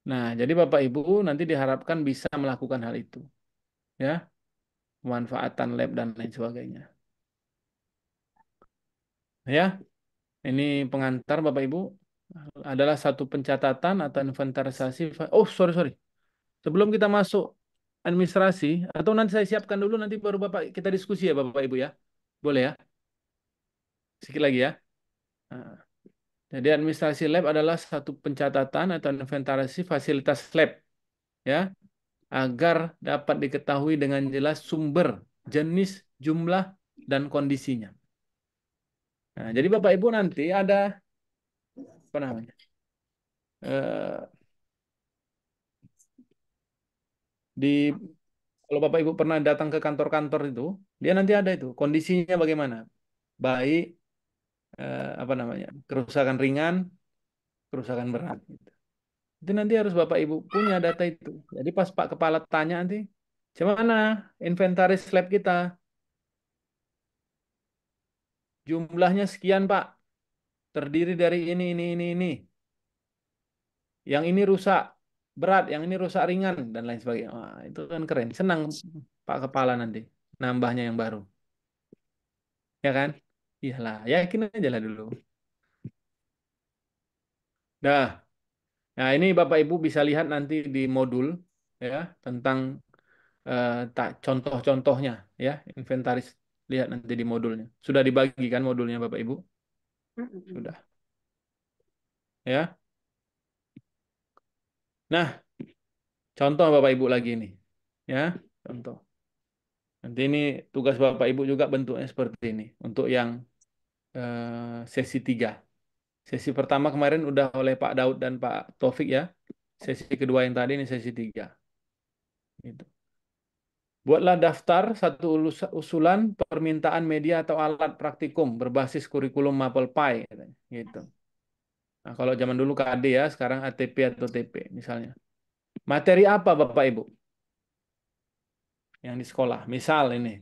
Nah, jadi Bapak Ibu nanti diharapkan bisa melakukan hal itu. Ya. Pemanfaatan lab dan lain sebagainya. Ya. Ini pengantar Bapak Ibu adalah satu pencatatan atau inventarisasi. Oh, sorry, sorry. Sebelum kita masuk administrasi, atau nanti saya siapkan dulu, nanti baru Bapak kita diskusi ya Bapak Ibu ya. Boleh ya? Sedikit lagi ya. Ah. Jadi administrasi lab adalah satu pencatatan atau inventarisasi fasilitas lab ya agar dapat diketahui dengan jelas sumber, jenis, jumlah dan kondisinya. Nah, jadi Bapak Ibu nanti ada apa namanya? Eh, di kalau Bapak Ibu pernah datang ke kantor-kantor itu, dia nanti ada itu kondisinya bagaimana, baik, eh, apa namanya kerusakan ringan, kerusakan berat. Gitu. Itu nanti harus bapak ibu punya data itu. Jadi pas pak kepala tanya nanti, gimana inventaris lab kita? Jumlahnya sekian pak, terdiri dari ini ini ini ini. Yang ini rusak, berat, yang ini rusak ringan dan lain sebagainya. Wah, itu kan keren. Senang Pak kepala nanti nambahnya yang baru. Ya kan? Iyalah, yakin aja lah dulu. Nah, nah ini Bapak Ibu bisa lihat nanti di modul ya tentang eh, tak contoh-contohnya ya inventaris lihat nanti di modulnya. Sudah dibagikan modulnya Bapak Ibu? Sudah. Ya. Nah, contoh Bapak Ibu lagi ini. Ya, contoh. Nanti ini tugas Bapak Ibu juga bentuknya seperti ini untuk yang Eh, sesi tiga. Sesi pertama kemarin udah oleh Pak Daud dan Pak Taufik ya. Sesi kedua yang tadi ini sesi tiga. Gitu. Buatlah daftar satu usulan permintaan media atau alat praktikum berbasis kurikulum Maple Pi Gitu. Nah, kalau zaman dulu KD ya, sekarang ATP atau TP misalnya. Materi apa Bapak Ibu? Yang di sekolah. Misal ini,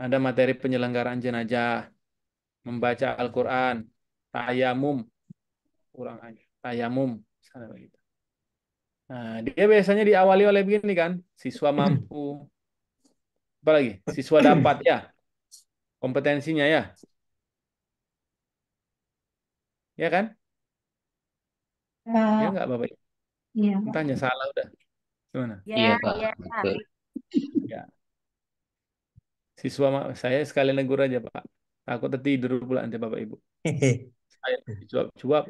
ada materi penyelenggaraan jenajah, membaca Al-Quran, tayamum, kurang aja, tayamum. Nah, dia biasanya diawali oleh begini kan, siswa mampu, apa lagi, siswa dapat ya, kompetensinya ya, ya kan? Uh, ya nah. nggak bapak? Iya. Tanya salah udah, gimana? Ya, iya pak. Iya. Ya. Siswa saya sekali negur aja pak Aku tertidur pula nanti Bapak Ibu. Saya jawab-jawab.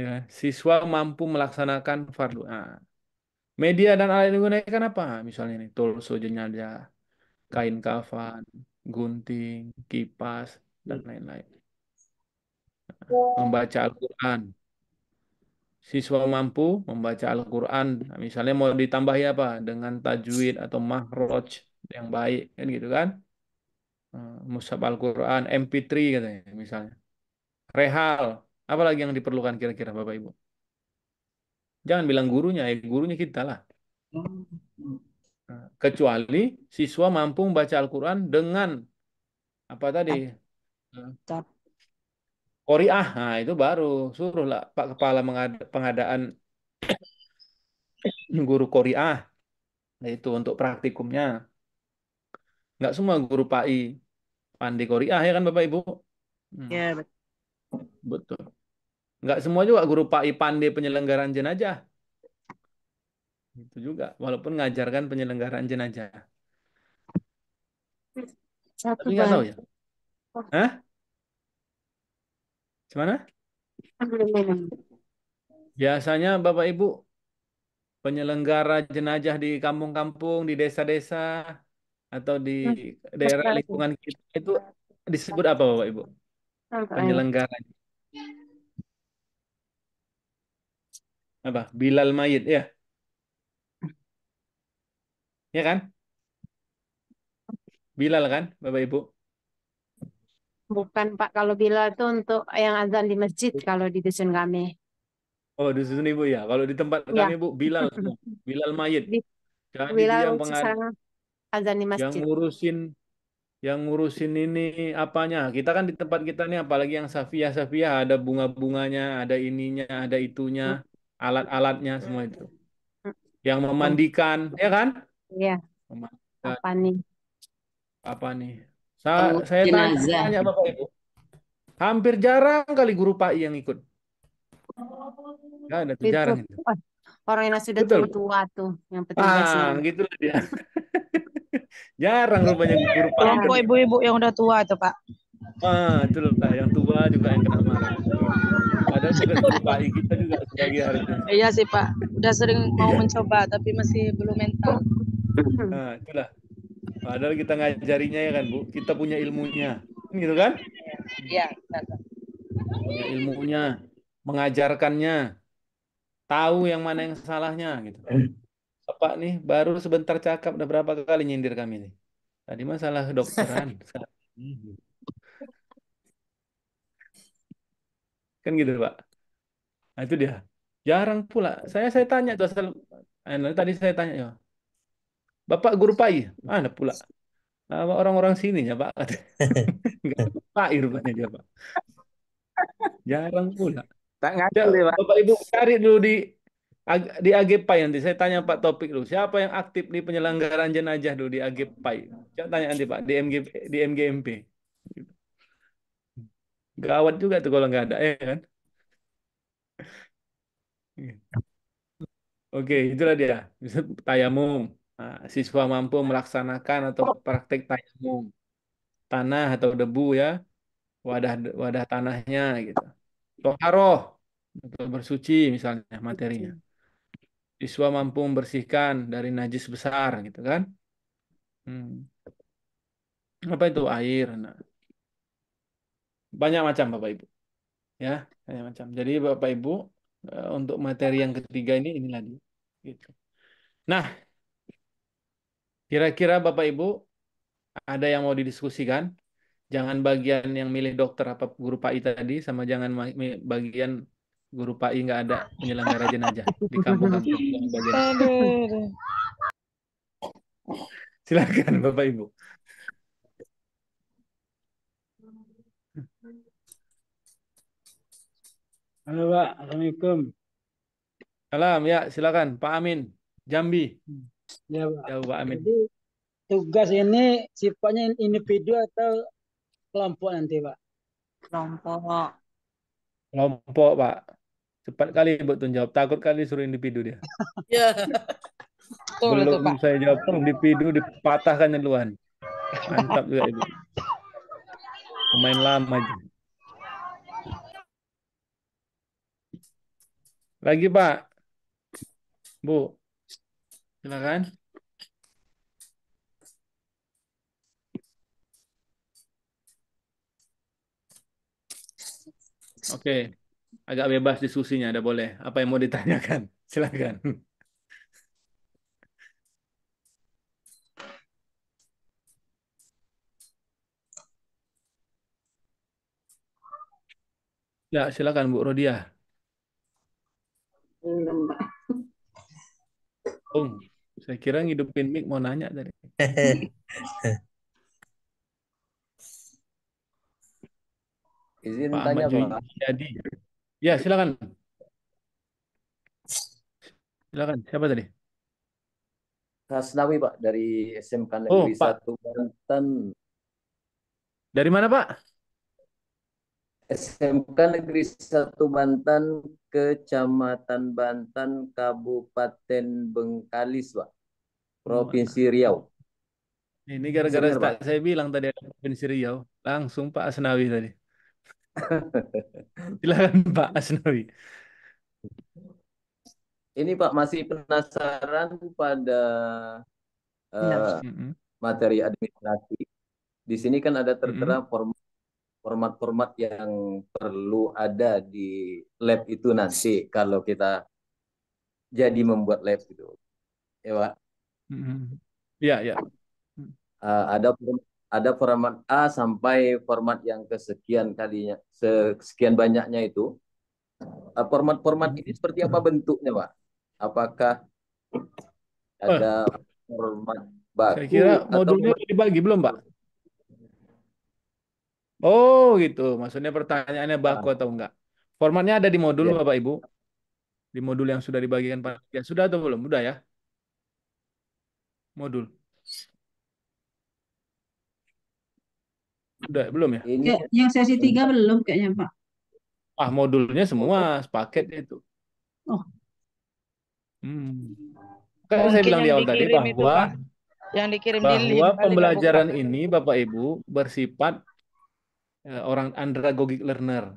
Ya, siswa mampu melaksanakan fardu nah, Media dan alat yang digunakan apa? Ah, misalnya ini tools tulso, ada kain kafan, gunting, kipas, dan lain-lain. Ah, membaca Al-Quran. Siswa mampu membaca Al-Quran. Ah, misalnya mau ditambahi apa? Dengan tajwid atau mahroj yang baik. Kan gitu kan? Eh, mushaf Al-Quran, MP3 katanya misalnya. Rehal, apalagi yang diperlukan kira-kira Bapak Ibu? Jangan bilang gurunya, ya gurunya kita lah. Eh, kecuali siswa mampu membaca Al-Quran dengan apa tadi? Koriah, nah itu baru suruhlah Pak Kepala pengadaan guru koriah, nah, itu untuk praktikumnya nggak semua guru PAI pandai Korea ah, ya kan Bapak Ibu? Iya, hmm. Ya, betul. Nggak semua juga guru PAI pandai penyelenggaraan jenajah. Itu juga, walaupun ngajarkan penyelenggaraan jenajah. Satu Tapi nggak tahu ya? Hah? Gimana? Biasanya Bapak Ibu penyelenggara jenajah di kampung-kampung, di desa-desa, atau di hmm, daerah lingkungan kita itu disebut apa Bapak Ibu? penyelenggara Apa? Bilal mayit ya. Ya kan? Bilal kan Bapak Ibu? Bukan Pak, kalau Bilal itu untuk yang azan di masjid kalau di dusun kami. Oh, dusun Ibu ya. Kalau di tempat ya. kami Bu Bilal, Bilal mayit. Bilal yang pengaruh azan di yang ngurusin yang ngurusin ini apanya kita kan di tempat kita nih apalagi yang safia safia ada bunga bunganya ada ininya ada itunya hmm. alat-alatnya semua itu hmm. yang memandikan ya kan iya memandikan. apa nih apa nih Sa oh, saya tanya, tanya bapak ibu hampir jarang kali guru Pak yang ikut Nah, ada tuh jarang itu. Orang yang sudah tua-tua tuh yang petugasnya. Ah, gitu dia. Jarang banyak guru paling Kelompok ibu-ibu yang udah tua itu, Pak. Ah, itu loh, Pak. Yang tua juga yang kena marah. Padahal juga kan menyerupai kita juga sebagai harusnya. Iya sih, Pak. Udah sering mau mencoba, tapi masih belum mental. Nah, itulah. Padahal kita ngajarinya ya kan, Bu. Kita punya ilmunya. Gitu kan? Iya, Punya ilmunya, mengajarkannya, tahu yang mana yang salahnya gitu. Bapak nih baru sebentar cakap udah berapa kali nyindir kami nih. Tadi masalah dokteran, kan gitu Pak. Nah, itu dia. Jarang pula. Saya saya tanya tuh asal eh, nah, tadi saya tanya ya. Bapak guru PAI, mana pula? orang-orang sini ya Pak. Pak rupanya dia Pak. Jarang pula. Tak Pak. Bapak Ibu cari dulu di di AGPAI nanti saya tanya Pak Topik dulu siapa yang aktif di penyelenggaraan jenajah dulu di AGPAI saya tanya nanti Pak di MG di MGMP gawat juga tuh kalau nggak ada ya kan oke itulah dia tayamum ah, siswa mampu melaksanakan atau praktek tayamum tanah atau debu ya wadah wadah tanahnya gitu toharoh atau bersuci misalnya materinya Siswa mampu membersihkan dari najis besar gitu kan. Hmm. Apa itu air? Nah. Banyak macam Bapak Ibu. Ya, banyak macam. Jadi Bapak Ibu eh, untuk materi yang ketiga ini inilah dia. Gitu. Nah, kira-kira Bapak Ibu ada yang mau didiskusikan? Jangan bagian yang milih dokter apa guru PAI tadi sama jangan bagian guru Pak I nggak ada ah. penyelenggara jenazah di kampung-kampung bagian. Silakan Bapak Ibu. Halo Pak, Assalamualaikum. Salam ya, silakan Pak Amin, Jambi. Ya Pak. Ya, Pak Amin. Jadi, tugas ini sifatnya individu atau kelompok nanti Pak? Kelompok. Kelompok Pak. Cepat kali betul jawab. Takut kali suruh individu dia. yeah. Ya. Belum betul, saya jawab individu dipatahkan duluan. Mantap juga itu. Pemain lama juga. Lagi Pak. Bu. Silakan. Oke. Okay agak bebas diskusinya, ada boleh. Apa yang mau ditanyakan? Silakan. Ya, silakan Bu Rodia. Belum, saya kira ngidupin mic mau nanya tadi. Izin Pak tanya, Ahmad Pak. Jadi. Ya, silakan. Silakan. Siapa tadi? Hasnawi, Pak, dari SMK Negeri oh, 1 Banten. Dari mana, Pak? SMK Negeri 1 Banten, Kecamatan Banten, Kabupaten Bengkalis, Pak. Provinsi hmm. Riau. Ini gara-gara saya bilang tadi Provinsi Riau, langsung Pak Asnawi tadi. Silakan Pak Asnawi. Ini Pak masih penasaran pada uh, ya. materi administrasi. Di sini kan ada tertera format format-format yang perlu ada di lab itu nanti kalau kita jadi membuat lab itu, Ya, Pak. mm -hmm. ya. ya. Uh, ada format ada format A sampai format yang kesekian kalinya, sekian banyaknya itu. Eh, format-format ini seperti apa bentuknya, Pak? Apakah ada eh. format baku? Saya kira modulnya atau... dibagi belum, Pak? Oh, gitu. Maksudnya pertanyaannya baku ah. atau enggak? Formatnya ada di modul, ya. Bapak Ibu. Di modul yang sudah dibagikan Pak? Ya Sudah atau belum? Sudah ya? Modul. Udah, belum ya? Ini... Yang sesi hmm. tiga belum kayaknya, Pak. Ah, modulnya semua sepaket itu. Oh. Hmm. Kan saya bilang di awal tadi bahwa itu, yang dikirim bahwa di link, pembelajaran di ini Bapak Ibu bersifat eh, orang andragogic learner.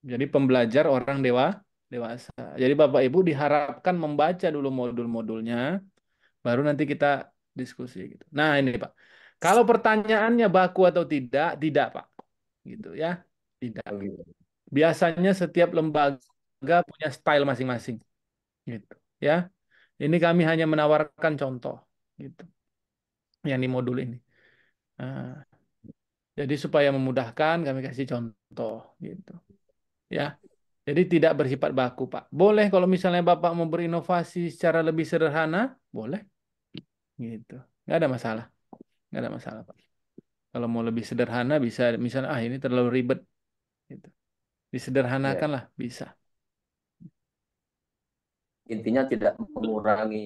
Jadi pembelajar orang dewa dewasa. Jadi Bapak Ibu diharapkan membaca dulu modul-modulnya baru nanti kita diskusi gitu. Nah, ini Pak. Kalau pertanyaannya baku atau tidak, tidak Pak. Gitu ya, tidak. Oh, gitu. Biasanya setiap lembaga punya style masing-masing. Gitu ya. Ini kami hanya menawarkan contoh gitu. Yang di modul ini. Nah, jadi supaya memudahkan kami kasih contoh gitu. Ya. Jadi tidak bersifat baku, Pak. Boleh kalau misalnya Bapak mau berinovasi secara lebih sederhana, boleh. Gitu. Nggak ada masalah nggak ada masalah Pak. Kalau mau lebih sederhana bisa misalnya ah ini terlalu ribet gitu. Disederhanakanlah iya. ya. bisa. Intinya tidak mengurangi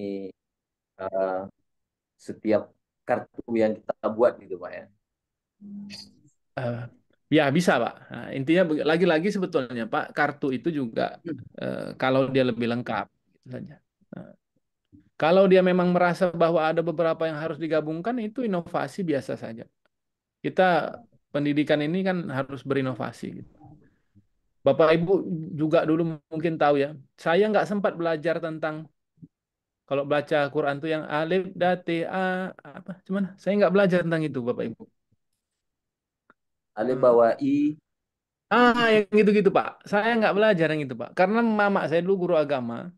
uh, setiap kartu yang kita buat gitu Pak ya. Uh, Ya bisa pak. Nah, intinya lagi-lagi sebetulnya pak kartu itu juga hmm. eh, kalau dia lebih lengkap gitu Nah, kalau dia memang merasa bahwa ada beberapa yang harus digabungkan, itu inovasi biasa saja. Kita pendidikan ini kan harus berinovasi. Gitu. Bapak Ibu juga dulu mungkin tahu ya, saya nggak sempat belajar tentang kalau baca Quran tuh yang alif dati a apa cuman saya nggak belajar tentang itu Bapak Ibu. Alif bawa i Ah, yang gitu-gitu Pak. Saya nggak belajar yang itu Pak. Karena mama saya dulu guru agama,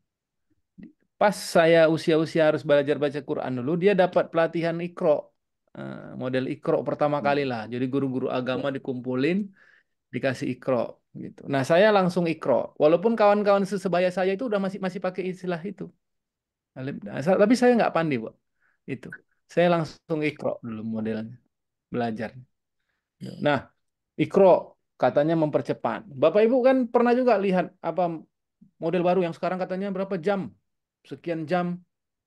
pas saya usia-usia harus belajar baca Quran dulu, dia dapat pelatihan ikro, eh, model ikro pertama hmm. kali lah. Jadi guru-guru agama ya. dikumpulin, dikasih ikro gitu. Nah saya langsung ikro, walaupun kawan-kawan sesebaya saya itu udah masih masih pakai istilah itu. Nah, tapi saya nggak pandai bu, itu. Saya langsung ikro dulu modelnya, belajar. Ya. Nah ikro katanya mempercepat. Bapak Ibu kan pernah juga lihat apa model baru yang sekarang katanya berapa jam sekian jam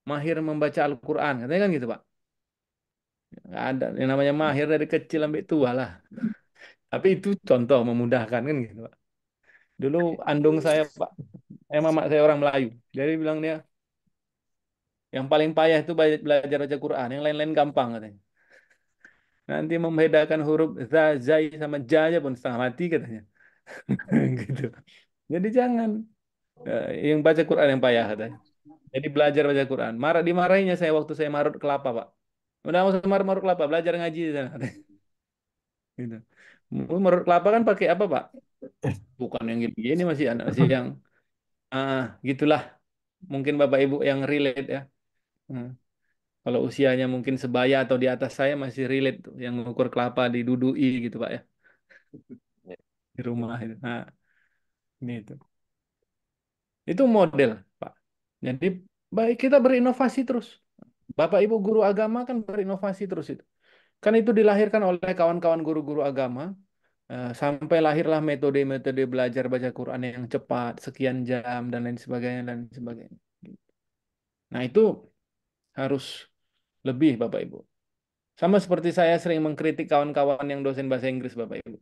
mahir membaca Al-Quran. Katanya kan gitu Pak. Nggak ada yang namanya mahir dari kecil sampai tua lah. Tapi itu contoh memudahkan kan gitu Pak. Dulu andung saya Pak, eh mama saya orang Melayu. Jadi bilang dia, yang paling payah itu belajar baca Quran, yang lain-lain gampang katanya. Nanti membedakan huruf za, zai sama ja aja pun setengah mati katanya. gitu. Jadi jangan eh, yang baca Quran yang payah katanya. Jadi belajar baca Quran. Marah dimarahinya saya waktu saya marut kelapa, Pak. Udah mau marut marut kelapa, belajar ngaji di sana. gitu. Marut kelapa kan pakai apa, Pak? Bukan yang gini, Ini masih anak masih yang ah gitulah. Mungkin Bapak Ibu yang relate ya. Hmm. Kalau usianya mungkin sebaya atau di atas saya masih relate tuh, yang mengukur kelapa didudui gitu, Pak ya. Di rumah itu. Nah, ini itu. Itu model jadi baik kita berinovasi terus. Bapak Ibu guru agama kan berinovasi terus itu. Kan itu dilahirkan oleh kawan-kawan guru-guru agama eh, sampai lahirlah metode-metode belajar baca Quran yang cepat, sekian jam dan lain sebagainya dan lain sebagainya. Nah, itu harus lebih Bapak Ibu. Sama seperti saya sering mengkritik kawan-kawan yang dosen bahasa Inggris Bapak Ibu.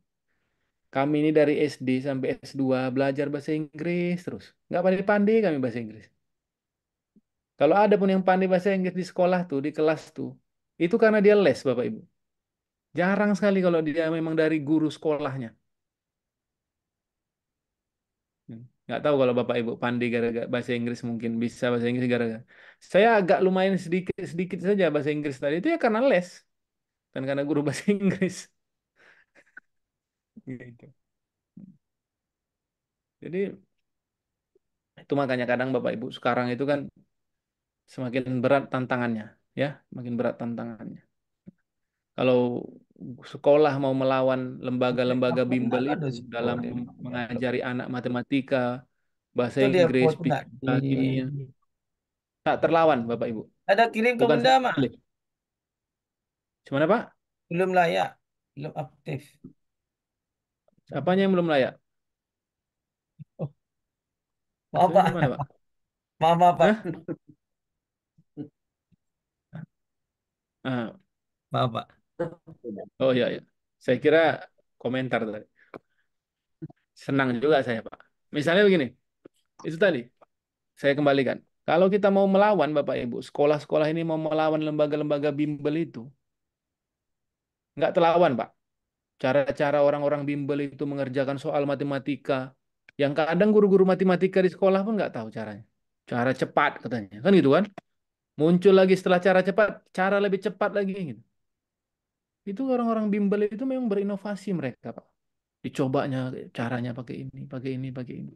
Kami ini dari SD sampai S2 belajar bahasa Inggris terus. Nggak pandai-pandai kami bahasa Inggris. Kalau ada pun yang pandai bahasa Inggris di sekolah tuh, di kelas tuh, itu karena dia les, Bapak Ibu. Jarang sekali kalau dia memang dari guru sekolahnya. Hmm, nggak tahu kalau Bapak Ibu pandai gara-gara bahasa Inggris mungkin bisa bahasa Inggris gara-gara. Saya agak lumayan sedikit sedikit saja bahasa Inggris tadi itu ya karena les dan karena guru bahasa Inggris. Gitu. Jadi itu makanya kadang Bapak Ibu sekarang itu kan semakin berat tantangannya, ya, makin berat tantangannya. Kalau sekolah mau melawan lembaga-lembaga bimbel itu dalam gitu. mengajari anak matematika, bahasa itu Inggris, kimia, iya. tak terlawan, Bapak Ibu. Ada kirim ke benda Bunda, Mak. Gimana, Belum layak, belum aktif. Apanya yang belum layak? Oh. Maaf, Pak. Maaf, Pak. Ah. Maaf, Pak. Oh iya, iya. Saya kira komentar tadi. Senang juga saya, Pak. Misalnya begini, itu tadi, saya kembalikan. Kalau kita mau melawan, Bapak Ibu, sekolah-sekolah ini mau melawan lembaga-lembaga bimbel itu, nggak terlawan, Pak. Cara-cara orang-orang bimbel itu mengerjakan soal matematika, yang kadang guru-guru matematika di sekolah pun nggak tahu caranya. Cara cepat katanya, kan gitu kan? Muncul lagi setelah cara cepat, cara lebih cepat lagi gitu. Itu orang-orang bimbel itu memang berinovasi mereka, Pak. Dicobanya caranya pakai ini, pakai ini, pakai ini.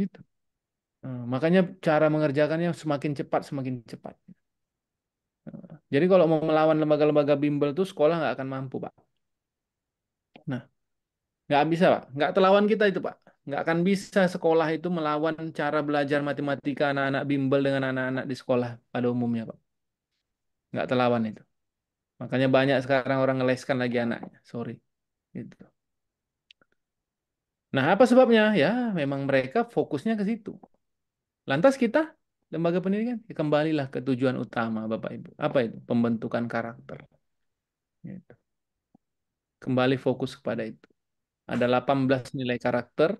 Gitu. Nah, makanya cara mengerjakannya semakin cepat, semakin cepat. Nah, jadi kalau mau melawan lembaga-lembaga bimbel itu sekolah nggak akan mampu, Pak. Nah, nggak bisa, Pak. Nggak terlawan kita itu, Pak nggak akan bisa sekolah itu melawan cara belajar matematika anak-anak bimbel dengan anak-anak di sekolah pada umumnya, Pak. Nggak terlawan itu. Makanya banyak sekarang orang ngeleskan lagi anaknya. Sorry. Gitu. Nah, apa sebabnya? Ya, memang mereka fokusnya ke situ. Lantas kita, lembaga pendidikan, ya kembalilah ke tujuan utama Bapak Ibu. Apa itu? Pembentukan karakter. Gitu. Kembali fokus kepada itu. Ada 18 nilai karakter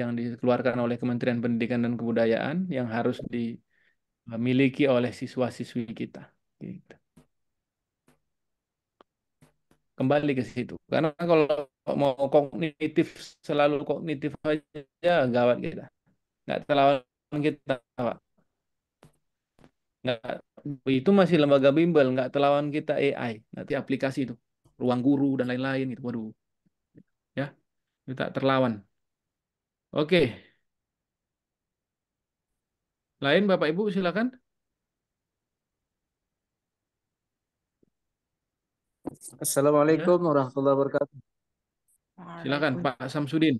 yang dikeluarkan oleh Kementerian Pendidikan dan Kebudayaan yang harus dimiliki oleh siswa-siswi kita. Gitu. Kembali ke situ. Karena kalau mau kognitif selalu kognitif aja gawat kita. Nggak terlawan kita, Pak. Nggak, itu masih lembaga bimbel, nggak terlawan kita AI. Nanti aplikasi itu, ruang guru dan lain-lain gitu. Waduh. Ya, itu tak terlawan Oke. Lain Bapak Ibu silakan. Assalamualaikum ya. warahmatullahi wabarakatuh. Silakan Pak Samsudin.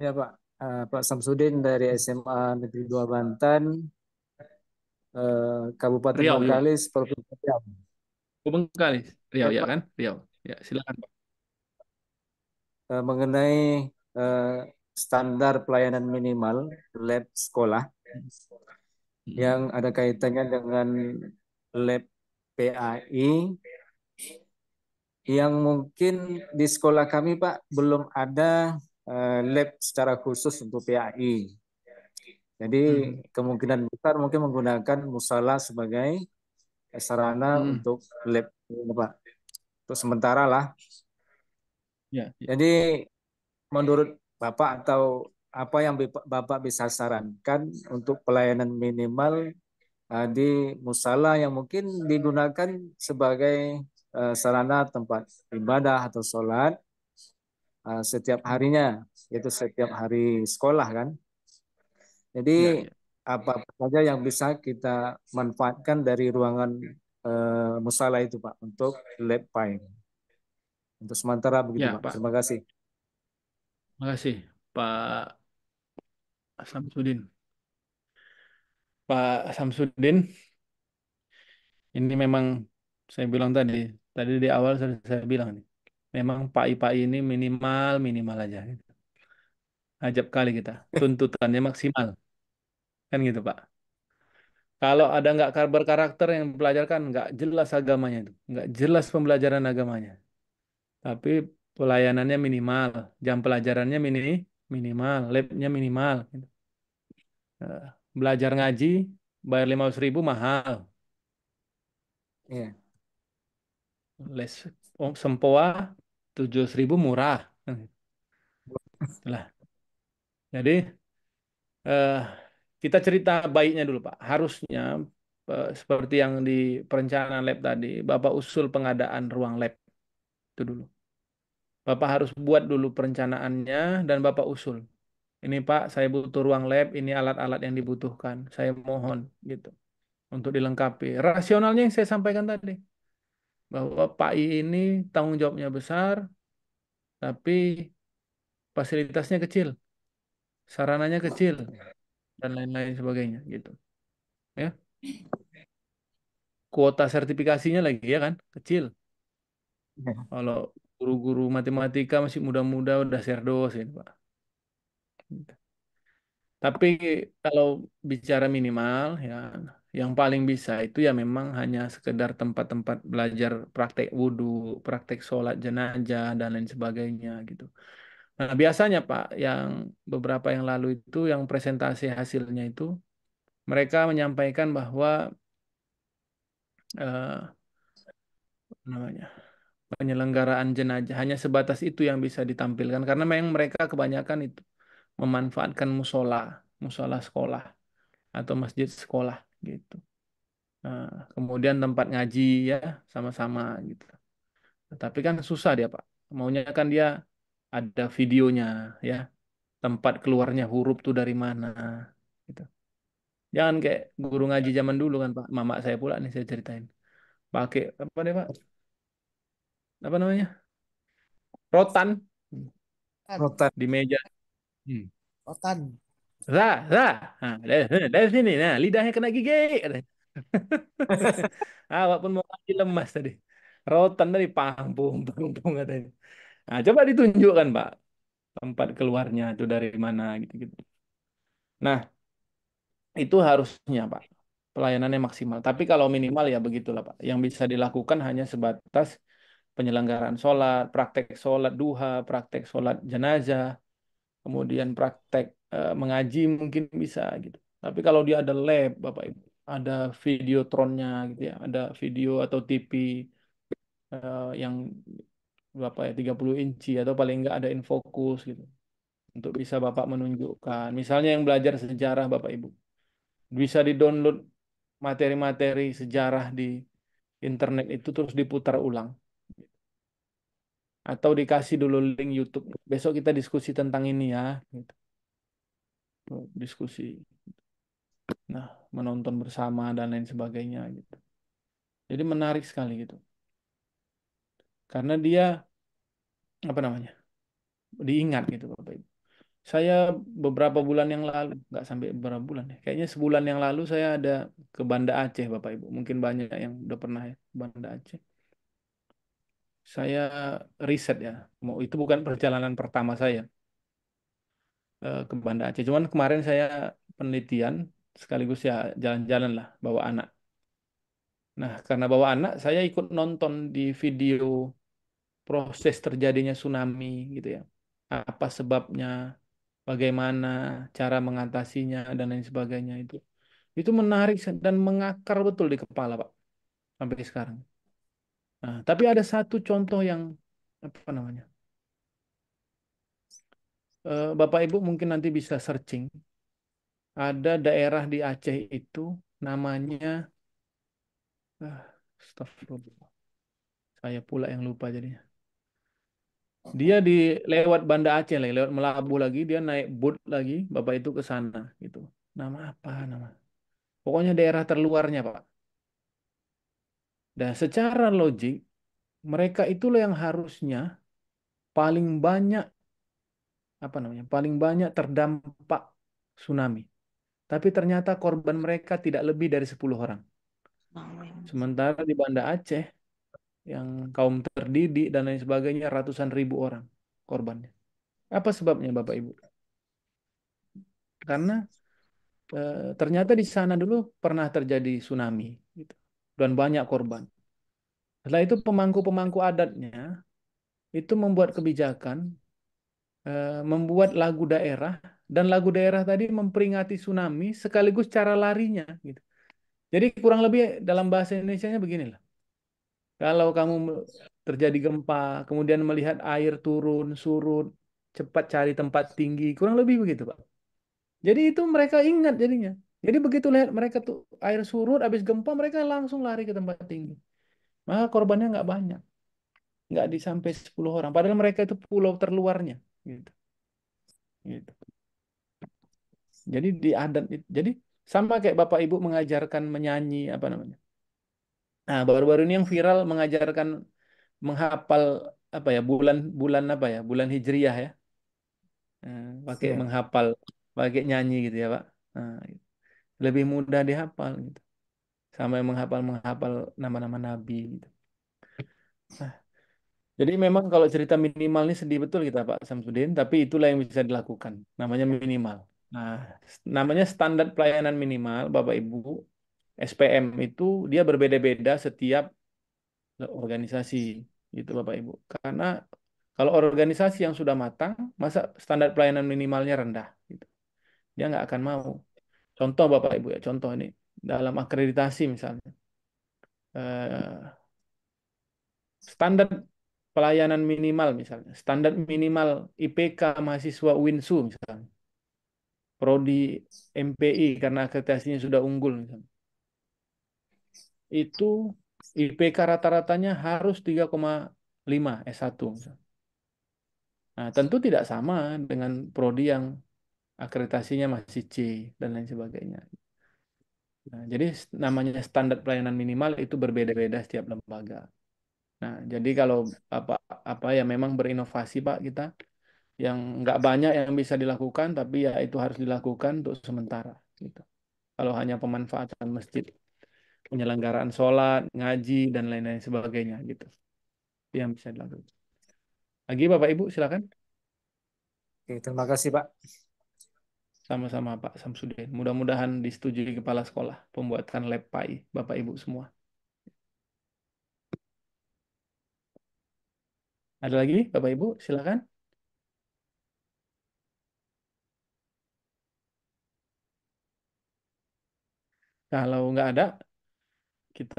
Ya Pak, uh, Pak Samsudin dari SMA Negeri 2 Bantan, uh, eh, Kabupaten Riau, ya. Bengkalis, ya. Provinsi Riau. Oh, Bengkalis, Riau ya, ya kan? Riau. Ya, silakan Pak. Uh, mengenai uh, standar pelayanan minimal lab sekolah hmm. yang ada kaitannya dengan lab PAI yang mungkin di sekolah kami Pak belum ada eh, lab secara khusus untuk PAI. Jadi hmm. kemungkinan besar mungkin menggunakan musala sebagai sarana hmm. untuk lab Pak. Untuk sementara lah. Ya, ya. Jadi menurut Bapak atau apa yang Bapak bisa sarankan untuk pelayanan minimal eh, di musala yang mungkin digunakan sebagai eh, sarana tempat ibadah atau sholat eh, setiap harinya, yaitu setiap hari sekolah kan. Jadi ya, ya. apa saja yang bisa kita manfaatkan dari ruangan musala itu Pak untuk lab time. Untuk sementara begitu ya, Pak. Terima kasih. Makasih, Pak Samsudin. Pak Samsudin, ini memang saya bilang tadi, tadi di awal sudah saya bilang nih, memang Pak Ipa ini minimal minimal aja. Ajab kali kita, tuntutannya maksimal, kan gitu Pak. Kalau ada nggak karakter yang pelajarkan, nggak jelas agamanya itu, nggak jelas pembelajaran agamanya. Tapi pelayanannya minimal, jam pelajarannya mini, minimal, labnya minimal. Gitu. Eh, belajar ngaji, bayar 500 ribu mahal. Yeah. Les sempoa 700 ribu murah. Lah. Jadi eh, kita cerita baiknya dulu Pak. Harusnya eh, seperti yang di perencanaan lab tadi, Bapak usul pengadaan ruang lab itu dulu Bapak harus buat dulu perencanaannya dan Bapak usul. Ini Pak, saya butuh ruang lab, ini alat-alat yang dibutuhkan. Saya mohon gitu untuk dilengkapi. Rasionalnya yang saya sampaikan tadi. Bahwa Pak I ini tanggung jawabnya besar, tapi fasilitasnya kecil, sarananya kecil, dan lain-lain sebagainya gitu. Ya. Kuota sertifikasinya lagi ya kan, kecil. Iya. Kalau guru-guru matematika masih muda-muda udah share dosen Pak. Gitu. Tapi kalau bicara minimal ya yang paling bisa itu ya memang hanya sekedar tempat-tempat belajar praktek wudhu, praktek sholat jenazah dan lain sebagainya gitu. Nah biasanya Pak yang beberapa yang lalu itu yang presentasi hasilnya itu mereka menyampaikan bahwa uh, namanya penyelenggaraan jenajah. Hanya sebatas itu yang bisa ditampilkan karena memang mereka kebanyakan itu memanfaatkan musola, musola sekolah atau masjid sekolah gitu. Nah, kemudian tempat ngaji ya sama-sama gitu. Tapi kan susah dia Pak. Maunya kan dia ada videonya ya. Tempat keluarnya huruf tuh dari mana gitu. Jangan kayak guru ngaji zaman dulu kan Pak. mamak saya pula nih saya ceritain. Pakai apa nih Pak? apa namanya rotan rotan di meja hmm. rotan za za nah, dari, dari sini nah lidahnya kena gigi awak ah, pun mau kaki lemas tadi rotan dari pangpung pangpung katanya nah coba ditunjukkan pak tempat keluarnya itu dari mana gitu gitu nah itu harusnya pak pelayanannya maksimal tapi kalau minimal ya begitulah pak yang bisa dilakukan hanya sebatas penyelenggaraan sholat, praktek sholat duha, praktek sholat jenazah, kemudian praktek eh, mengaji mungkin bisa gitu. Tapi kalau dia ada lab, Bapak Ibu, ada videotronnya gitu ya, ada video atau TV eh, yang bapak ya 30 inci atau paling enggak ada infokus gitu untuk bisa Bapak menunjukkan. Misalnya yang belajar sejarah Bapak Ibu. Bisa di-download materi-materi sejarah di internet itu terus diputar ulang atau dikasih dulu link YouTube. Besok kita diskusi tentang ini ya. Gitu. Oh, diskusi. Nah, menonton bersama dan lain sebagainya gitu. Jadi menarik sekali gitu. Karena dia apa namanya? diingat gitu Bapak Ibu. Saya beberapa bulan yang lalu, nggak sampai beberapa bulan ya, kayaknya sebulan yang lalu saya ada ke Banda Aceh Bapak Ibu. Mungkin banyak yang udah pernah ya ke Banda Aceh saya riset ya. Mau itu bukan perjalanan pertama saya eh, ke Banda Aceh. Cuman kemarin saya penelitian sekaligus ya jalan-jalan lah bawa anak. Nah, karena bawa anak, saya ikut nonton di video proses terjadinya tsunami gitu ya. Apa sebabnya, bagaimana cara mengatasinya dan lain sebagainya itu. Itu menarik dan mengakar betul di kepala, Pak. Sampai sekarang. Nah, tapi ada satu contoh yang apa namanya? Eh, Bapak Ibu mungkin nanti bisa searching. Ada daerah di Aceh itu namanya eh, Astagfirullah. Saya pula yang lupa jadinya. Dia di lewat Banda Aceh lagi, lewat Melabu lagi, dia naik boat lagi, Bapak itu ke sana gitu. Nama apa nama? Pokoknya daerah terluarnya, Pak. Dan secara logik, mereka itulah yang harusnya paling banyak apa namanya? paling banyak terdampak tsunami. Tapi ternyata korban mereka tidak lebih dari 10 orang. Sementara di Banda Aceh yang kaum terdidik dan lain sebagainya ratusan ribu orang korbannya. Apa sebabnya Bapak Ibu? Karena e, ternyata di sana dulu pernah terjadi tsunami gitu dan banyak korban. Setelah itu pemangku-pemangku adatnya itu membuat kebijakan, eh, membuat lagu daerah dan lagu daerah tadi memperingati tsunami sekaligus cara larinya. Gitu. Jadi kurang lebih dalam bahasa Indonesia-nya beginilah. Kalau kamu terjadi gempa, kemudian melihat air turun, surut, cepat cari tempat tinggi, kurang lebih begitu Pak. Jadi itu mereka ingat jadinya. Jadi begitu lihat mereka tuh air surut habis gempa mereka langsung lari ke tempat tinggi. Maka korbannya nggak banyak. Nggak disampai 10 orang. Padahal mereka itu pulau terluarnya. Gitu. gitu. Jadi di adat jadi sama kayak bapak ibu mengajarkan menyanyi apa namanya. Nah, baru-baru ini yang viral mengajarkan menghafal apa ya bulan bulan apa ya bulan hijriah ya. Nah, pakai iya. menghafal, pakai nyanyi gitu ya, Pak. Nah, gitu lebih mudah dihafal gitu sampai menghafal menghafal nama-nama nabi gitu nah, jadi memang kalau cerita minimal ini sedih betul kita Pak Samsudin tapi itulah yang bisa dilakukan namanya minimal nah namanya standar pelayanan minimal Bapak Ibu SPM itu dia berbeda-beda setiap organisasi gitu Bapak Ibu karena kalau organisasi yang sudah matang masa standar pelayanan minimalnya rendah gitu dia nggak akan mau Contoh Bapak Ibu ya, contoh ini dalam akreditasi misalnya. Eh, standar pelayanan minimal misalnya, standar minimal IPK mahasiswa Winsu misalnya. Prodi MPI karena akreditasinya sudah unggul misalnya. Itu IPK rata-ratanya harus 3,5 S1 misalnya. Nah, tentu tidak sama dengan prodi yang akreditasinya masih C dan lain sebagainya. Nah, jadi namanya standar pelayanan minimal itu berbeda-beda setiap lembaga. Nah, jadi kalau apa apa ya memang berinovasi Pak kita yang nggak banyak yang bisa dilakukan tapi ya itu harus dilakukan untuk sementara gitu. Kalau hanya pemanfaatan masjid, penyelenggaraan sholat, ngaji dan lain-lain sebagainya gitu. Itu yang bisa dilakukan. Lagi Bapak Ibu silakan. Oke, terima kasih Pak. Sama-sama Pak Samsudin. Mudah-mudahan disetujui kepala sekolah pembuatan lab PAI Bapak Ibu semua. Ada lagi Bapak Ibu? Silakan. Kalau nggak ada, kita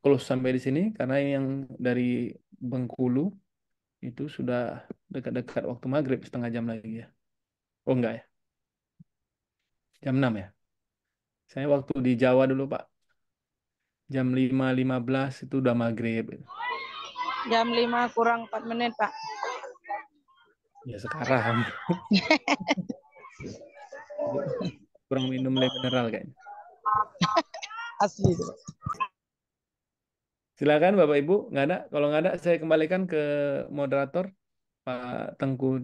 close sampai di sini karena yang dari Bengkulu itu sudah dekat-dekat waktu maghrib setengah jam lagi ya. Oh enggak ya? Jam 6 ya? Saya waktu di Jawa dulu, Pak. Jam 5.15 itu udah maghrib. Jam 5 kurang 4 menit, Pak. Ya sekarang. kurang minum le mineral kayaknya. Asli. Silakan Bapak Ibu, nggak ada. Kalau nggak ada, saya kembalikan ke moderator Pak Tengku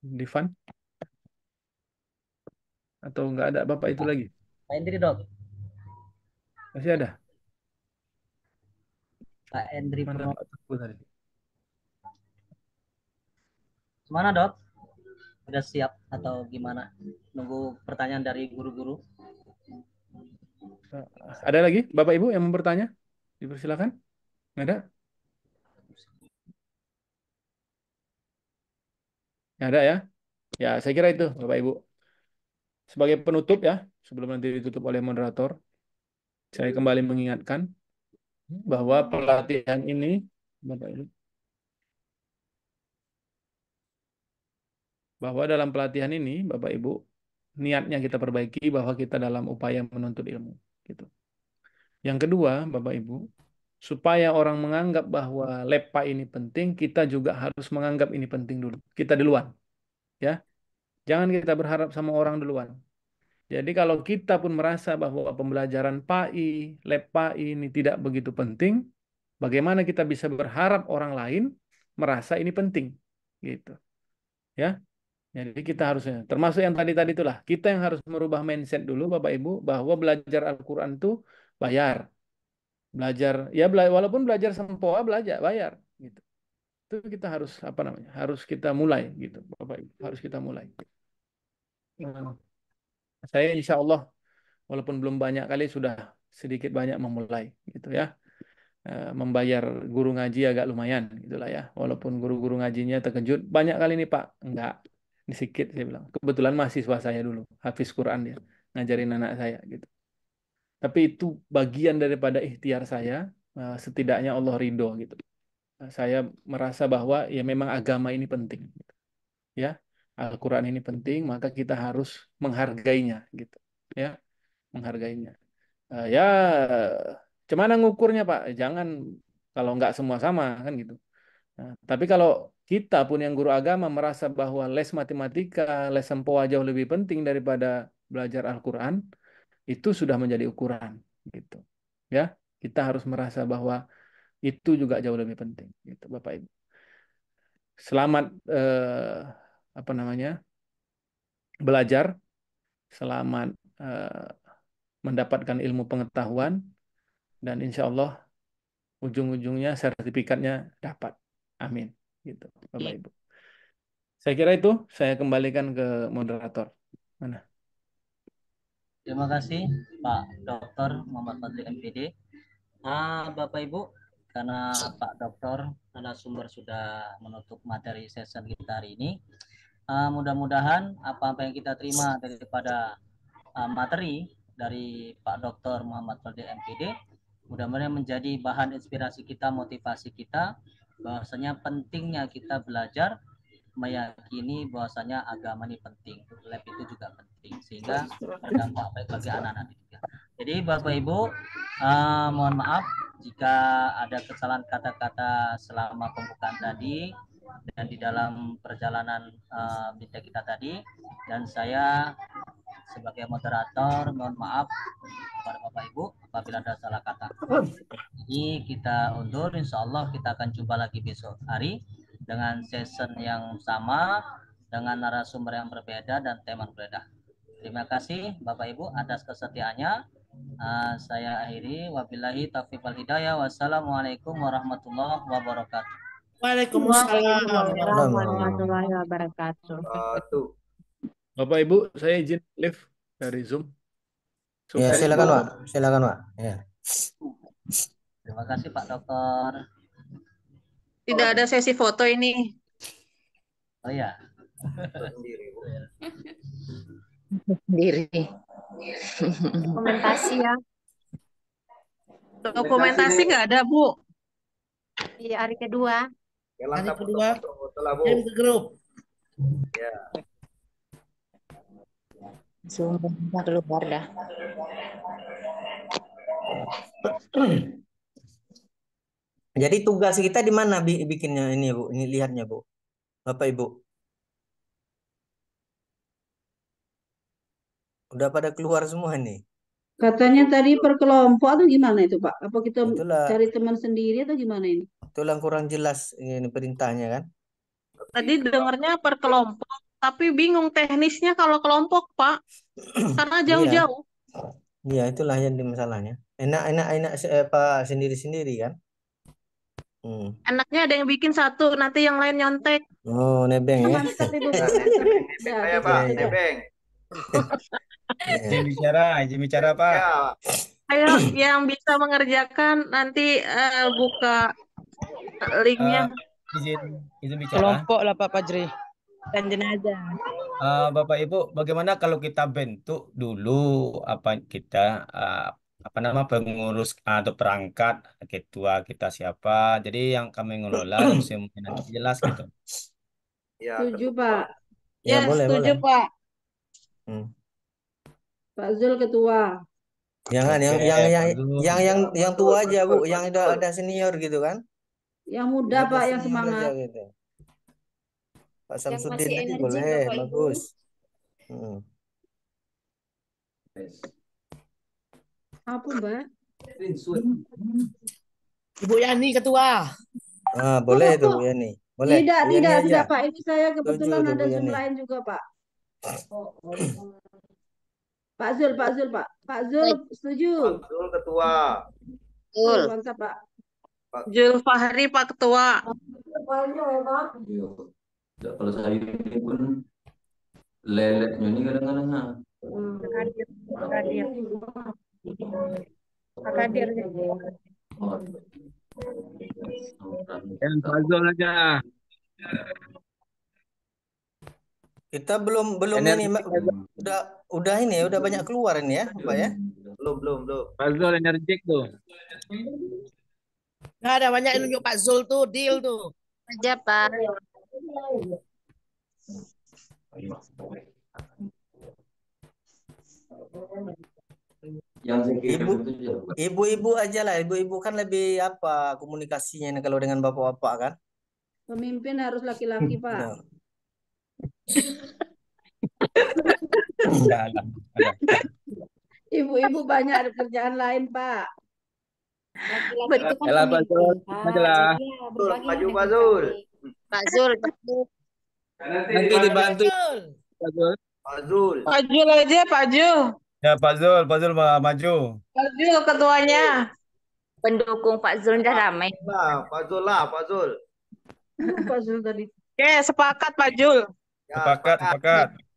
Divan. Atau nggak ada bapak itu lagi? Pak Hendri dok. Masih ada? Pak Hendri Mana Pak Teguh Mana dok? sudah siap atau gimana? Nunggu pertanyaan dari guru-guru. Ada lagi Bapak Ibu yang mau bertanya? Dipersilakan. Nggak ada? Nggak ada ya? Ya, saya kira itu Bapak Ibu. Sebagai penutup ya, sebelum nanti ditutup oleh moderator, saya kembali mengingatkan bahwa pelatihan ini, bahwa dalam pelatihan ini, Bapak Ibu, niatnya kita perbaiki bahwa kita dalam upaya menuntut ilmu. Gitu. Yang kedua, Bapak Ibu, supaya orang menganggap bahwa lepa ini penting, kita juga harus menganggap ini penting dulu. Kita duluan. Ya. Jangan kita berharap sama orang duluan. Jadi kalau kita pun merasa bahwa pembelajaran PAI, lab PAI ini tidak begitu penting, bagaimana kita bisa berharap orang lain merasa ini penting? Gitu. Ya. Jadi kita harusnya termasuk yang tadi-tadi itulah, kita yang harus merubah mindset dulu Bapak Ibu bahwa belajar Al-Qur'an itu bayar. Belajar ya bela walaupun belajar sempoa belajar bayar gitu itu kita harus apa namanya harus kita mulai gitu bapak ibu harus kita mulai Hmm. saya insya Allah walaupun belum banyak kali sudah sedikit banyak memulai gitu ya eh, membayar guru ngaji agak lumayan gitulah ya walaupun guru-guru ngajinya terkejut banyak kali nih pak enggak sedikit saya bilang kebetulan mahasiswa saya dulu hafiz Quran dia ngajarin anak saya gitu tapi itu bagian daripada ikhtiar saya eh, setidaknya Allah ridho gitu saya merasa bahwa ya memang agama ini penting gitu, ya Al-Quran ini penting, maka kita harus menghargainya gitu, ya, menghargainya. Uh, ya, cuman ngukurnya Pak, jangan kalau nggak semua sama kan gitu. Nah, tapi kalau kita pun yang guru agama merasa bahwa les matematika, les sempoa jauh lebih penting daripada belajar Al-Quran, itu sudah menjadi ukuran gitu, ya. Kita harus merasa bahwa itu juga jauh lebih penting, gitu, Bapak Ibu. Selamat. Uh, apa namanya belajar selama uh, mendapatkan ilmu pengetahuan dan insya Allah ujung-ujungnya sertifikatnya dapat. Amin. Gitu, Bapak Ibu. Saya kira itu saya kembalikan ke moderator. Mana? Terima kasih Pak dokter Muhammad Fadli MPD. Ah, Bapak Ibu, karena Pak karena sumber sudah menutup materi session kita hari ini, uh, mudah-mudahan apa-apa yang kita terima daripada uh, materi dari Pak Dr. Muhammad Fadil MPD mudah-mudahan menjadi bahan inspirasi kita, motivasi kita bahwasanya pentingnya kita belajar meyakini bahwasanya agama ini penting, lab itu juga penting sehingga dampak baik bagi anak-anak juga. Jadi Bapak Ibu, uh, mohon maaf jika ada kesalahan kata-kata selama pembukaan tadi dan di dalam perjalanan uh, bintang kita tadi dan saya sebagai moderator mohon maaf kepada Bapak Ibu apabila ada salah kata. Ini kita undur insya Allah kita akan jumpa lagi besok hari dengan season yang sama dengan narasumber yang berbeda dan tema berbeda. Terima kasih Bapak Ibu atas kesetiaannya. Uh, saya akhiri wabillahi taufiq wal hidayah. Wassalamualaikum warahmatullahi wabarakatuh. Waalaikumsalam warahmatullahi wabarakatuh. Bapak Ibu, saya izin live dari Zoom. Ya, Zoom ya, silakan Pak. Silakan Pak. Ya. Terima kasih Pak Dokter. Tidak ada sesi foto ini. Oh ya. Sendiri. Dokumentasi ya. Dokumentasi nggak ada Bu. Iya hari kedua. Yang kedua, yang ke grup. Ya. keluar dah. Jadi tugas kita di mana bikinnya ini Bu? Ini lihatnya Bu. Bapak Ibu. Udah pada keluar semua nih. Katanya tadi per kelompok atau gimana itu Pak? Apa kita Itulah. cari teman sendiri atau gimana ini? Itulah kurang jelas ini perintahnya kan. Tadi dengarnya per kelompok, tapi bingung teknisnya kalau kelompok Pak, karena iya. jauh-jauh. Iya, itulah yang masalahnya. Enak-enak enak apa eh, sendiri-sendiri kan? Hmm. Enaknya ada yang bikin satu, nanti yang lain nyontek. Oh, nebeng ya. Nebeng saya, Pak. Nebeng. Ya. Izin bicara, izin bicara apa? Ya. Ayo yang bisa mengerjakan nanti uh, buka linknya. Uh, izin, izin bicara. Kelompok lah Pak Pajri. Dan jenazah. Uh, Bapak Ibu, bagaimana kalau kita bentuk dulu apa kita uh, apa nama pengurus atau perangkat ketua kita siapa jadi yang kami ngelola semuanya nanti jelas gitu ya setuju pak ya, ya boleh, setuju boleh. pak hmm. Pak Zul ketua. Jangan yang yang yang yang yang yang tua aja Bu, yang udah ada senior gitu kan? Yang muda gitu. Pak yang semangat. Gitu. Pak Samsudin itu boleh, bagus. Hmm. Apa Mbak? Ibu Yani ketua. Ah, boleh itu Bu Yani. Boleh. Tidak, Bu tidak, tidak Pak. Ini saya kebetulan Tujuh, ada Zoom lain juga Pak. Oh, oh. Oh. Pak Zul, Pak Zul, Pak. Pak Zul setuju. Pak Zul ketua. Zul. Mantap, Pak. Pak. Zul Fahri, Pak Ketua. Banyak ya, Pak. Iya. Kalau saya ini pun leletnya ini kadang-kadang. Hmm. Kadir. Pak Kadir. Yang ya. Pak Zul aja. Kita belum belum ini, Udah udah ini ya, udah banyak keluar ini ya, Pak ya? Belum, belum, belum. Pak Zul energik tuh. Enggak ada banyak yang nunjuk Pak Zul tuh, deal tuh. Aja, Pak. ibu, ibu-ibu aja lah, ibu-ibu kan lebih apa komunikasinya ini kalau dengan bapak-bapak kan? Pemimpin harus laki-laki, Pak. Ibu-ibu banyak ada kerjaan lain, Pak. laki kan Pak Zul. Majalah. Ya, Pak Zul, Pak Zul. Pak Zul, Nanti dibantu. Pak Zul. Pak Zul. Pak Zul aja, Pak Zul. Ya, Pak Zul, Pak Zul maju. Pak Zul ketuanya. Pendukung Pak Zul udah ramai. Pak Zul lah, Pak Zul. Pak Zul tadi. Oke, sepakat Pak Zul. Ya, sepakat, sepakat.